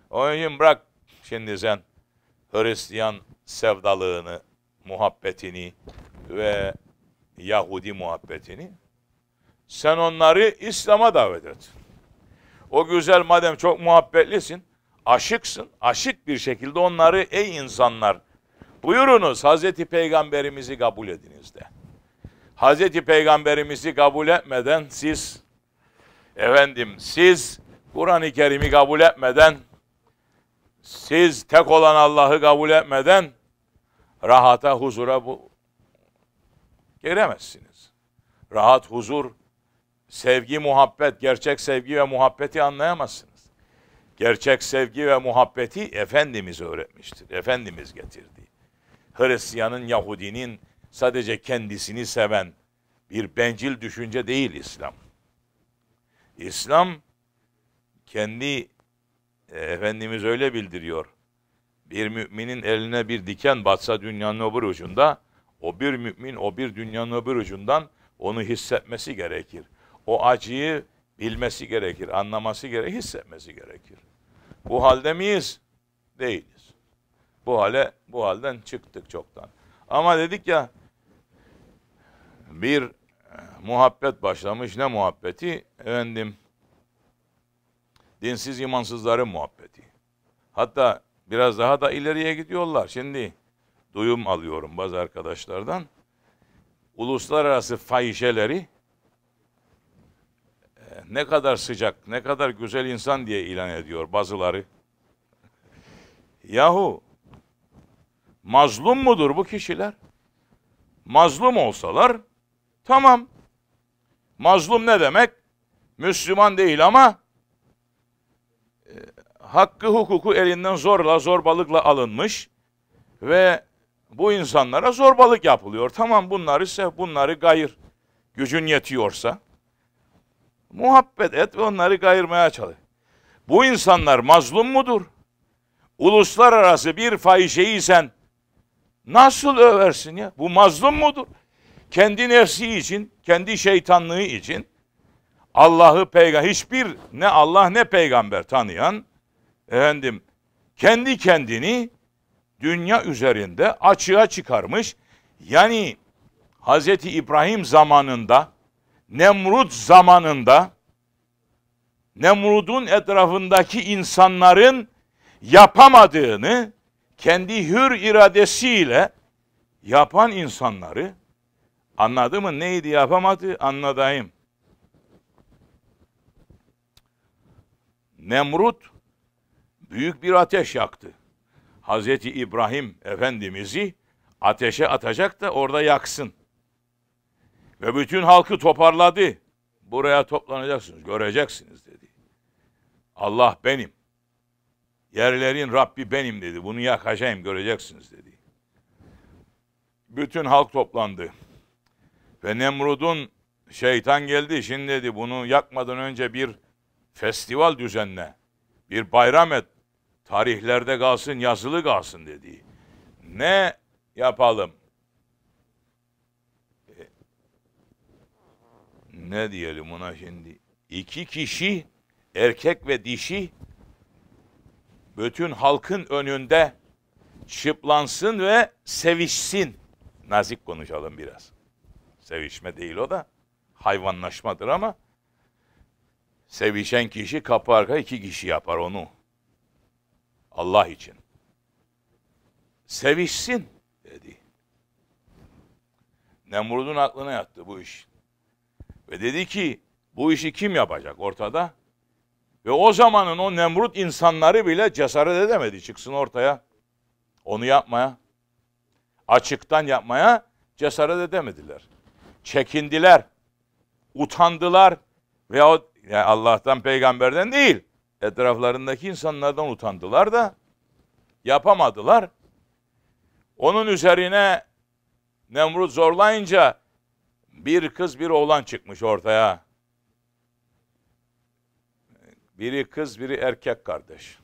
O için bırak şimdi sen Hristiyan sevdalığını, muhabbetini ve Yahudi muhabbetini. Sen onları İslam'a davet et. O güzel madem çok muhabbetlisin, aşıksın, aşık bir şekilde onları ey insanlar buyurunuz Hazreti Peygamberimizi kabul ediniz de. Hazreti Peygamberimizi kabul etmeden siz efendim siz Kur'an-ı Kerim'i kabul etmeden siz tek olan Allah'ı kabul etmeden rahata, huzura bu giremezsiniz. Rahat, huzur sevgi, muhabbet, gerçek sevgi ve muhabbeti anlayamazsınız. Gerçek sevgi ve muhabbeti Efendimiz öğretmiştir. Efendimiz getirdi. Hristiyanın, Yahudinin sadece kendisini seven bir bencil düşünce değil İslam. İslam kendi e, Efendimiz öyle bildiriyor. Bir müminin eline bir diken batsa dünyanın öbür ucunda, o bir mümin o bir dünyanın öbür ucundan onu hissetmesi gerekir o acıyı bilmesi gerekir, anlaması gerekir, hissetmesi gerekir. Bu halde miyiz? Değiliz. Bu hale bu halden çıktık çoktan. Ama dedik ya bir e, muhabbet başlamış. Ne muhabbeti? Efendim dinsiz imansızların muhabbeti. Hatta biraz daha da ileriye gidiyorlar. Şimdi duyum alıyorum bazı arkadaşlardan. Uluslararası fahişeleri ne kadar sıcak, ne kadar güzel insan diye ilan ediyor bazıları. Yahu mazlum mudur bu kişiler? Mazlum olsalar tamam. Mazlum ne demek? Müslüman değil ama e, hakkı hukuku elinden zorla zorbalıkla alınmış ve bu insanlara zorbalık yapılıyor. Tamam bunları ise bunları gayır. Gücün yetiyorsa Muhabbet et ve onları kayırmaya çalış. Bu insanlar mazlum mudur? Uluslararası bir fahişeyi sen nasıl översin ya? Bu mazlum mudur? Kendi nefsi için, kendi şeytanlığı için Allah'ı peygamber hiçbir ne Allah ne peygamber tanıyan efendim kendi kendini dünya üzerinde açığa çıkarmış. Yani Hz. İbrahim zamanında Nemrut zamanında Nemrut'un etrafındaki insanların yapamadığını kendi hür iradesiyle yapan insanları anladı mı neydi yapamadı anladayım. Nemrut büyük bir ateş yaktı. Hazreti İbrahim Efendimiz'i ateşe atacak da orada yaksın. Ve bütün halkı toparladı. Buraya toplanacaksınız, göreceksiniz dedi. Allah benim. Yerlerin Rabbi benim dedi. Bunu yakacağım, göreceksiniz dedi. Bütün halk toplandı. Ve Nemrud'un şeytan geldi. Şimdi dedi bunu yakmadan önce bir festival düzenle. Bir bayram et. Tarihlerde kalsın, yazılı kalsın dedi. Ne yapalım? ne diyelim ona şimdi? İki kişi, erkek ve dişi, bütün halkın önünde çıplansın ve sevişsin. Nazik konuşalım biraz. Sevişme değil o da. Hayvanlaşmadır ama sevişen kişi kapı arka iki kişi yapar onu. Allah için. Sevişsin dedi. Nemrud'un aklına yattı bu iş. Ve dedi ki bu işi kim yapacak ortada? Ve o zamanın o Nemrut insanları bile cesaret edemedi çıksın ortaya. Onu yapmaya, açıktan yapmaya cesaret edemediler. Çekindiler, utandılar ve yani Allah'tan peygamberden değil etraflarındaki insanlardan utandılar da yapamadılar. Onun üzerine Nemrut zorlayınca bir kız bir oğlan çıkmış ortaya. Biri kız biri erkek kardeş.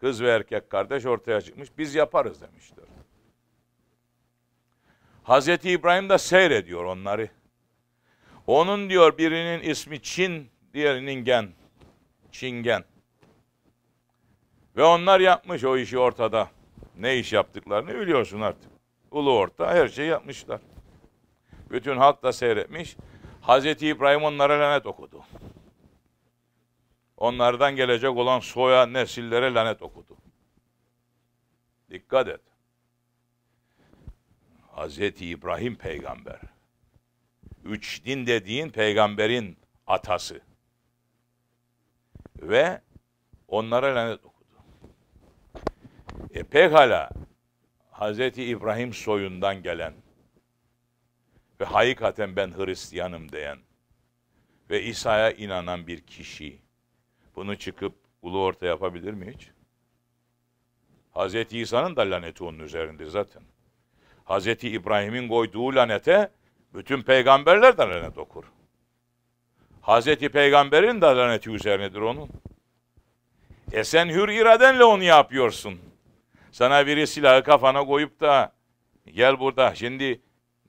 Kız ve erkek kardeş ortaya çıkmış. Biz yaparız demiştir. Hazreti İbrahim de seyrediyor onları. Onun diyor birinin ismi Çin, diğerinin Gen. Çingen. Ve onlar yapmış o işi ortada. Ne iş yaptıklarını biliyorsun artık. Ulu orta her şeyi yapmışlar. Bütün halk da seyretmiş. Hazreti İbrahim onlara lanet okudu. Onlardan gelecek olan soya nesillere lanet okudu. Dikkat et. Hazreti İbrahim peygamber. Üç din dediğin peygamberin atası. Ve onlara lanet okudu. E pekala Hazreti İbrahim soyundan gelen ve hakikaten ben Hristiyanım diyen ve İsa'ya inanan bir kişi bunu çıkıp ulu orta yapabilir mi hiç? Hz. İsa'nın da laneti onun üzerinde zaten. Hz. İbrahim'in koyduğu lanete bütün peygamberler de lanet okur. Hz. Peygamber'in de laneti üzerinedir onun. E sen hür iradenle onu yapıyorsun. Sana biri silahı kafana koyup da gel burada şimdi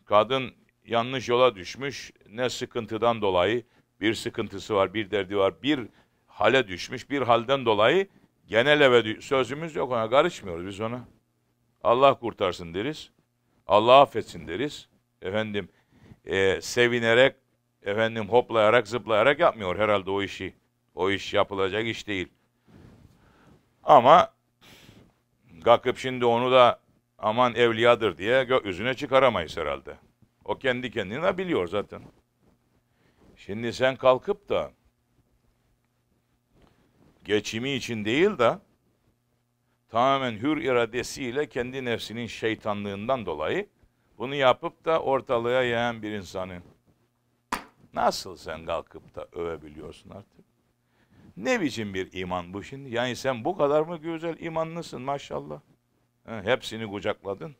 kadın yanlış yola düşmüş. Ne sıkıntıdan dolayı bir sıkıntısı var, bir derdi var, bir hale düşmüş, bir halden dolayı genel eve sözümüz yok ona karışmıyoruz biz ona. Allah kurtarsın deriz. Allah affetsin deriz. Efendim e, sevinerek, efendim hoplayarak, zıplayarak yapmıyor herhalde o işi. O iş yapılacak iş değil. Ama kalkıp şimdi onu da aman evliyadır diye gökyüzüne çıkaramayız herhalde. O kendi kendine biliyor zaten. Şimdi sen kalkıp da geçimi için değil de tamamen hür iradesiyle kendi nefsinin şeytanlığından dolayı bunu yapıp da ortalığa yayan bir insanın nasıl sen kalkıp da övebiliyorsun artık? Ne biçim bir iman bu şimdi? Yani sen bu kadar mı güzel imanlısın maşallah. He, hepsini kucakladın.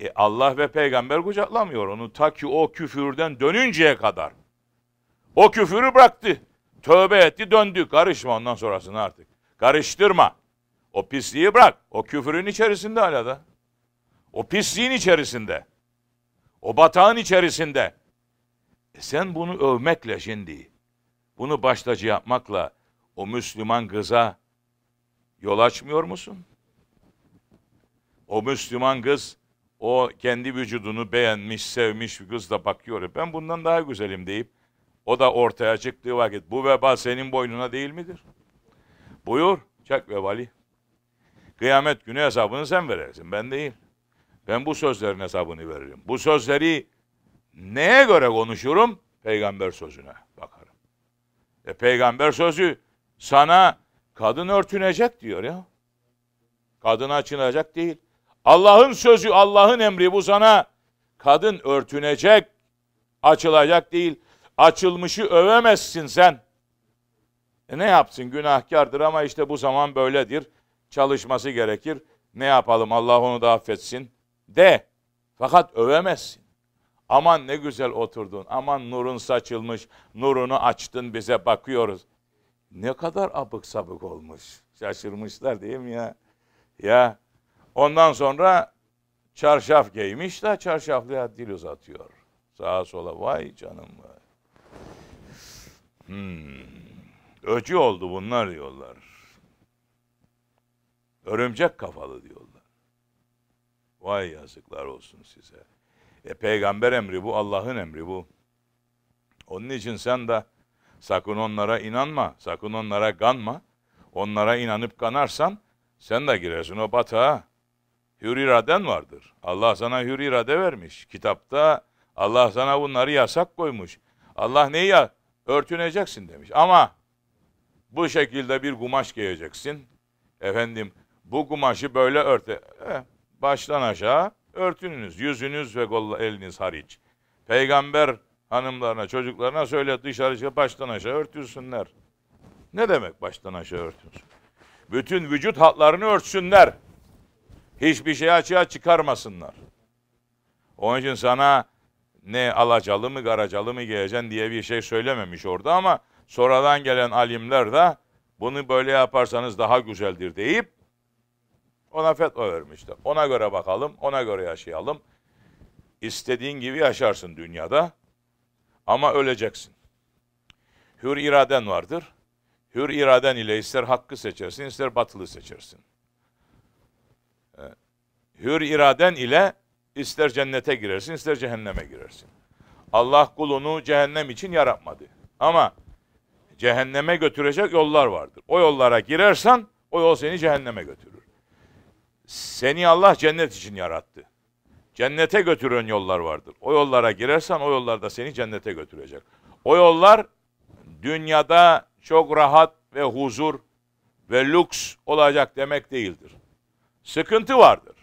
E Allah ve peygamber kucaklamıyor onu ta ki o küfürden dönünceye kadar. O küfürü bıraktı. Tövbe etti döndü. Karışma ondan sonrasını artık. Karıştırma. O pisliği bırak. O küfürün içerisinde hala da. O pisliğin içerisinde. O batağın içerisinde. E sen bunu övmekle şimdi, bunu baştacı yapmakla o Müslüman kıza yol açmıyor musun? O Müslüman kız o kendi vücudunu beğenmiş, sevmiş bir da bakıyor. E, ben bundan daha güzelim deyip o da ortaya çıktığı vakit bu veba senin boynuna değil midir? Buyur çek vebali. Kıyamet günü hesabını sen verirsin ben değil. Ben bu sözlerin hesabını veririm. Bu sözleri neye göre konuşurum? Peygamber sözüne bakarım. E peygamber sözü sana kadın örtünecek diyor ya. Kadın açınacak değil. Allah'ın sözü, Allah'ın emri bu sana kadın örtünecek, açılacak değil. Açılmışı övemezsin sen. E ne yapsın günahkardır ama işte bu zaman böyledir. Çalışması gerekir. Ne yapalım Allah onu da affetsin de. Fakat övemezsin. Aman ne güzel oturdun. Aman nurun saçılmış. Nurunu açtın bize bakıyoruz. Ne kadar abık sabık olmuş. Şaşırmışlar değil mi ya? Ya Ondan sonra çarşaf giymiş de çarşaflıya dil uzatıyor. Sağa sola vay canım vay. Hmm. Öcü oldu bunlar diyorlar. Örümcek kafalı diyorlar. Vay yazıklar olsun size. E peygamber emri bu, Allah'ın emri bu. Onun için sen de sakın onlara inanma, sakın onlara kanma. Onlara inanıp kanarsan sen de girersin o batağa. Hür iraden vardır. Allah sana hür irade vermiş. Kitapta Allah sana bunları yasak koymuş. Allah neyi ya? Örtüneceksin demiş. Ama bu şekilde bir kumaş giyeceksin. Efendim bu kumaşı böyle örte... Eh, baştan aşağı örtününüz. Yüzünüz ve kol, eliniz hariç. Peygamber hanımlarına, çocuklarına söyle dışarı çıkıp baştan aşağı örtülsünler. Ne demek baştan aşağı örtülsün? Bütün vücut hatlarını örtsünler. Hiçbir şey açığa çıkarmasınlar. Onun için sana ne alacalı mı garacalı mı geleceksin diye bir şey söylememiş orada ama sonradan gelen alimler de bunu böyle yaparsanız daha güzeldir deyip ona fetva vermişler. Ona göre bakalım, ona göre yaşayalım. İstediğin gibi yaşarsın dünyada ama öleceksin. Hür iraden vardır. Hür iraden ile ister hakkı seçersin, ister batılı seçersin hür iraden ile ister cennete girersin, ister cehenneme girersin. Allah kulunu cehennem için yaratmadı. Ama cehenneme götürecek yollar vardır. O yollara girersen o yol seni cehenneme götürür. Seni Allah cennet için yarattı. Cennete götüren yollar vardır. O yollara girersen o yollar da seni cennete götürecek. O yollar dünyada çok rahat ve huzur ve lüks olacak demek değildir. Sıkıntı vardır.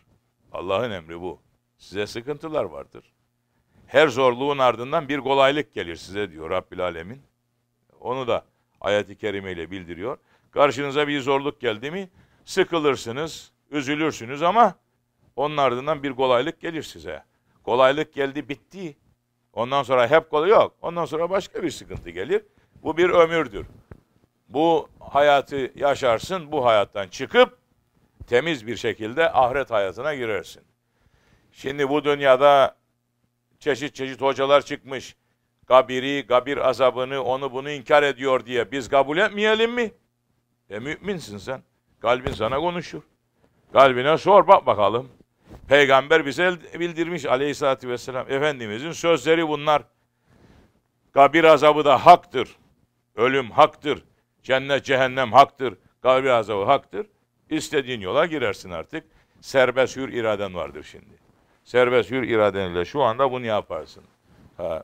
Allah'ın emri bu. Size sıkıntılar vardır. Her zorluğun ardından bir kolaylık gelir size diyor Rabbül Alemin. Onu da ayet-i kerimeyle bildiriyor. Karşınıza bir zorluk geldi mi sıkılırsınız, üzülürsünüz ama onun ardından bir kolaylık gelir size. Kolaylık geldi bitti. Ondan sonra hep kolay yok. Ondan sonra başka bir sıkıntı gelir. Bu bir ömürdür. Bu hayatı yaşarsın, bu hayattan çıkıp temiz bir şekilde ahiret hayatına girersin. Şimdi bu dünyada çeşit çeşit hocalar çıkmış. kabiri, kabir azabını, onu bunu inkar ediyor diye biz kabul etmeyelim mi? E müminsin sen. Kalbin sana konuşur. Kalbine sor bak bakalım. Peygamber bize bildirmiş aleyhissalatü vesselam. Efendimizin sözleri bunlar. Kabir azabı da haktır. Ölüm haktır. Cennet cehennem haktır. Kabir azabı haktır. İstediğin yola girersin artık. Serbest hür iraden vardır şimdi. Serbest hür iradenle şu anda bunu yaparsın. Ha.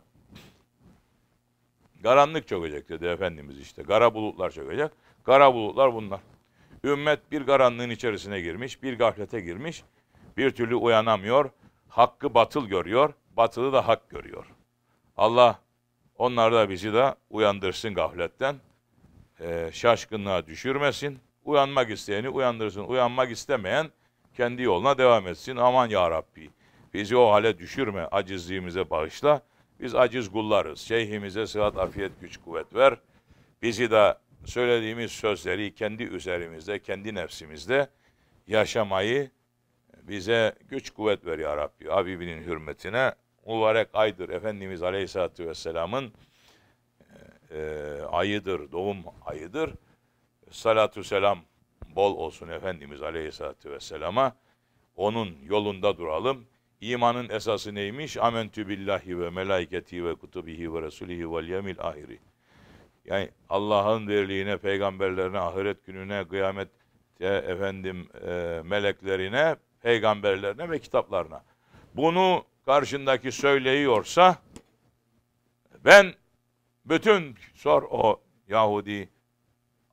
Karanlık çökecek dedi Efendimiz işte. Kara bulutlar çökecek. Kara bulutlar bunlar. Ümmet bir karanlığın içerisine girmiş, bir gaflete girmiş. Bir türlü uyanamıyor. Hakkı batıl görüyor, batılı da hak görüyor. Allah onlar da bizi de uyandırsın gafletten. E, şaşkınlığa düşürmesin. Uyanmak isteyeni uyandırsın. Uyanmak istemeyen kendi yoluna devam etsin. Aman ya Rabbi. Bizi o hale düşürme. Acizliğimize bağışla. Biz aciz kullarız. Şeyhimize sıhhat, afiyet, güç, kuvvet ver. Bizi de söylediğimiz sözleri kendi üzerimizde, kendi nefsimizde yaşamayı bize güç kuvvet ver ya Rabbi. Habibinin hürmetine mübarek aydır. Efendimiz Aleyhisselatü Vesselam'ın e, e ayıdır, doğum ayıdır salatü selam bol olsun Efendimiz Aleyhisselatü Vesselam'a. Onun yolunda duralım. İmanın esası neymiş? Amentü billahi ve melaiketi ve kutubihi ve resulihi vel yemil ahiri. Yani Allah'ın birliğine, peygamberlerine, ahiret gününe, kıyamet efendim e, meleklerine, peygamberlerine ve kitaplarına. Bunu karşındaki söyleyiyorsa ben bütün sor o Yahudi,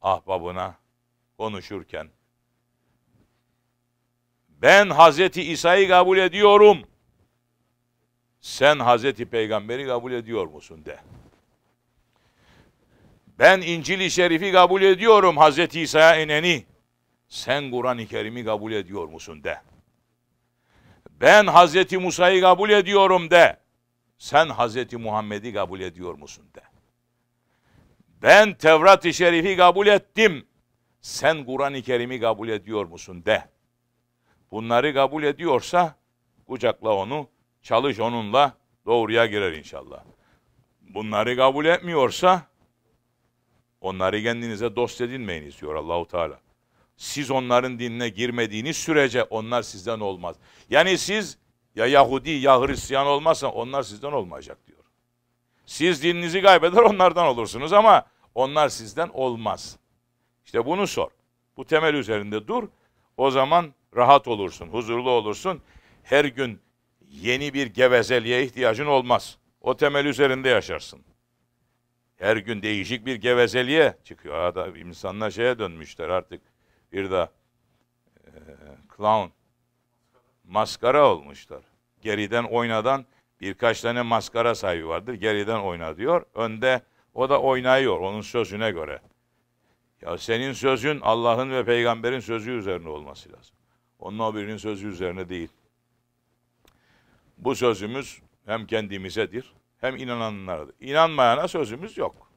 ahbabına konuşurken ben Hazreti İsa'yı kabul ediyorum. Sen Hazreti Peygamberi kabul ediyor musun de. Ben İncil-i Şerif'i kabul ediyorum Hazreti İsa'ya ineni. Sen Kur'an-ı Kerim'i kabul ediyor musun de. Ben Hazreti Musa'yı kabul ediyorum de. Sen Hazreti Muhammed'i kabul ediyor musun de. Ben Tevrat-ı Şerif'i kabul ettim. Sen Kur'an-ı Kerim'i kabul ediyor musun de. Bunları kabul ediyorsa kucakla onu, çalış onunla doğruya girer inşallah. Bunları kabul etmiyorsa onları kendinize dost edinmeyiniz diyor Allahu Teala. Siz onların dinine girmediğiniz sürece onlar sizden olmaz. Yani siz ya Yahudi ya Hristiyan olmazsa onlar sizden olmayacak diyor. Siz dininizi kaybeder onlardan olursunuz ama onlar sizden olmaz. İşte bunu sor. Bu temel üzerinde dur. O zaman rahat olursun, huzurlu olursun. Her gün yeni bir gevezeliğe ihtiyacın olmaz. O temel üzerinde yaşarsın. Her gün değişik bir gevezeliğe çıkıyor. Arada insanlar şeye dönmüşler artık. Bir de e, clown, maskara olmuşlar. Geriden oynadan birkaç tane maskara sahibi vardır. Geriden oyna diyor. Önde o da oynayıyor onun sözüne göre. Ya senin sözün Allah'ın ve peygamberin sözü üzerine olması lazım. Onun o birinin sözü üzerine değil. Bu sözümüz hem kendimizedir hem inananlardır. İnanmayana sözümüz yok.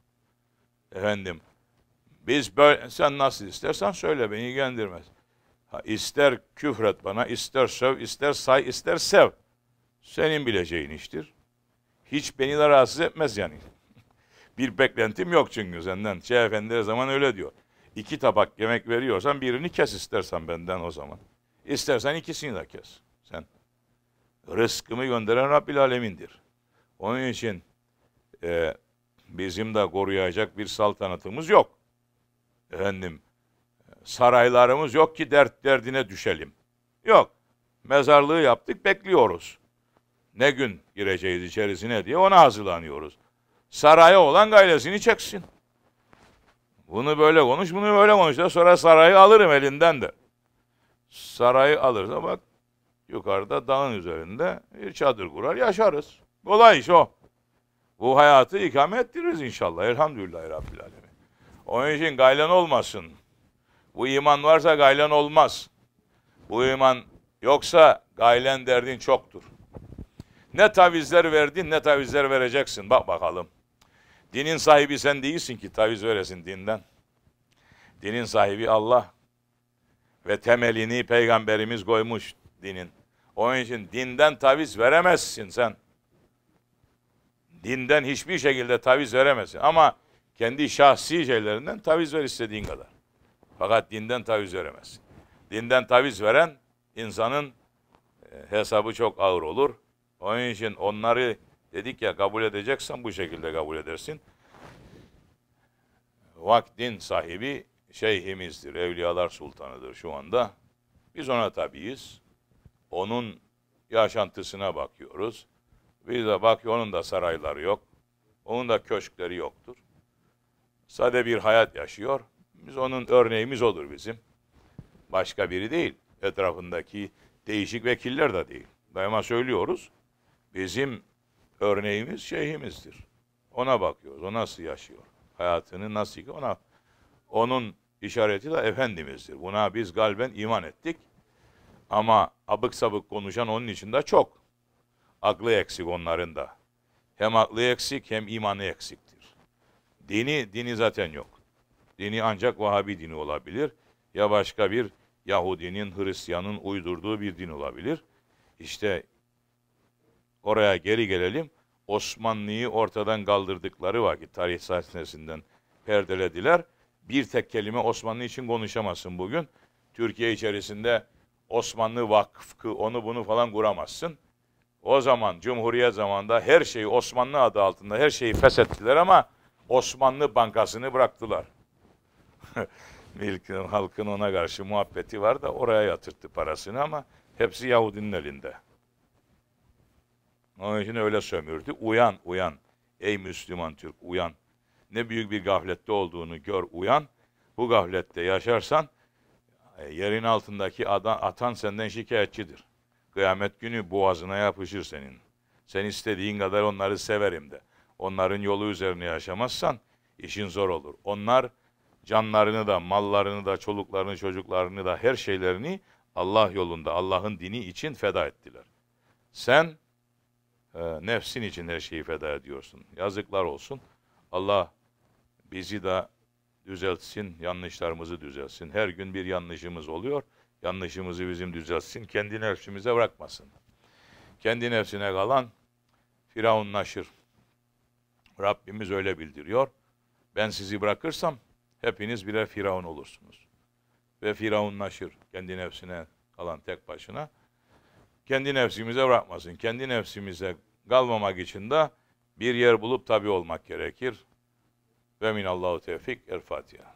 Efendim biz böyle, sen nasıl istersen söyle beni ilgilendirmez. Ha, ister küfret bana, ister söv, ister say, ister sev. Senin bileceğin iştir. Hiç beni de rahatsız etmez yani. Bir beklentim yok çünkü senden. Şeyh Efendi zaman öyle diyor. İki tabak yemek veriyorsan birini kes istersen benden o zaman. İstersen ikisini de kes sen. Rızkımı gönderen Rabbil Alemin'dir. Onun için e, bizim de koruyacak bir saltanatımız yok. Efendim saraylarımız yok ki dert derdine düşelim. Yok. Mezarlığı yaptık bekliyoruz. Ne gün gireceğiz içerisine diye ona hazırlanıyoruz saraya olan gaylesini çeksin. Bunu böyle konuş, bunu böyle konuş da sonra sarayı alırım elinden de. Sarayı alırsa bak yukarıda dağın üzerinde bir çadır kurar yaşarız. Kolay iş o. Bu hayatı ikame ettiririz inşallah. Elhamdülillah Rabbil Alemin. Onun için gaylen olmasın. Bu iman varsa gaylen olmaz. Bu iman yoksa gaylen derdin çoktur. Ne tavizler verdin ne tavizler vereceksin. Bak bakalım. Dinin sahibi sen değilsin ki taviz veresin dinden. Dinin sahibi Allah ve temelini peygamberimiz koymuş dinin. Onun için dinden taviz veremezsin sen. Dinden hiçbir şekilde taviz veremezsin. Ama kendi şahsi şeylerinden taviz ver istediğin kadar. Fakat dinden taviz veremezsin. Dinden taviz veren insanın e, hesabı çok ağır olur. Onun için onları Dedik ya kabul edeceksen bu şekilde kabul edersin. Vaktin sahibi şeyhimizdir, evliyalar sultanıdır şu anda. Biz ona tabiiz. Onun yaşantısına bakıyoruz. Biz de bak onun da sarayları yok. Onun da köşkleri yoktur. Sade bir hayat yaşıyor. Biz onun örneğimiz olur bizim. Başka biri değil. Etrafındaki değişik vekiller de değil. Daima söylüyoruz. Bizim örneğimiz şeyhimizdir. Ona bakıyoruz. O nasıl yaşıyor? Hayatını nasıl ki? ona onun işareti de efendimizdir. Buna biz galben iman ettik. Ama abık sabık konuşan onun içinde çok. Aklı eksik onların da. Hem aklı eksik hem imanı eksiktir. Dini, dini zaten yok. Dini ancak Vahabi dini olabilir. Ya başka bir Yahudinin, Hristiyanın uydurduğu bir din olabilir. İşte oraya geri gelelim. Osmanlı'yı ortadan kaldırdıkları vakit tarih sahnesinden perdelediler. Bir tek kelime Osmanlı için konuşamazsın bugün. Türkiye içerisinde Osmanlı vakfı onu bunu falan kuramazsın. O zaman Cumhuriyet zamanında her şeyi Osmanlı adı altında her şeyi feshettiler ama Osmanlı Bankası'nı bıraktılar. Milkin, halkın ona karşı muhabbeti var da oraya yatırttı parasını ama hepsi Yahudinin elinde. Onun için öyle sömürdü. Uyan, uyan. Ey Müslüman Türk, uyan. Ne büyük bir gaflette olduğunu gör, uyan. Bu gaflette yaşarsan e, yerin altındaki adam, atan senden şikayetçidir. Kıyamet günü boğazına yapışır senin. Sen istediğin kadar onları severim de. Onların yolu üzerine yaşamazsan işin zor olur. Onlar canlarını da, mallarını da, çoluklarını, çocuklarını da, her şeylerini Allah yolunda, Allah'ın dini için feda ettiler. Sen e, nefsin için her şeyi feda ediyorsun. Yazıklar olsun. Allah bizi de düzeltsin, yanlışlarımızı düzeltsin. Her gün bir yanlışımız oluyor. Yanlışımızı bizim düzeltsin. Kendi nefsimize bırakmasın. Kendi nefsine kalan firavunlaşır. Rabbimiz öyle bildiriyor. Ben sizi bırakırsam hepiniz birer firavun olursunuz. Ve firavunlaşır kendi nefsine kalan tek başına kendi nefsimize bırakmasın. Kendi nefsimize kalmamak için de bir yer bulup tabi olmak gerekir. Ve minallahu tevfik. El Fatiha.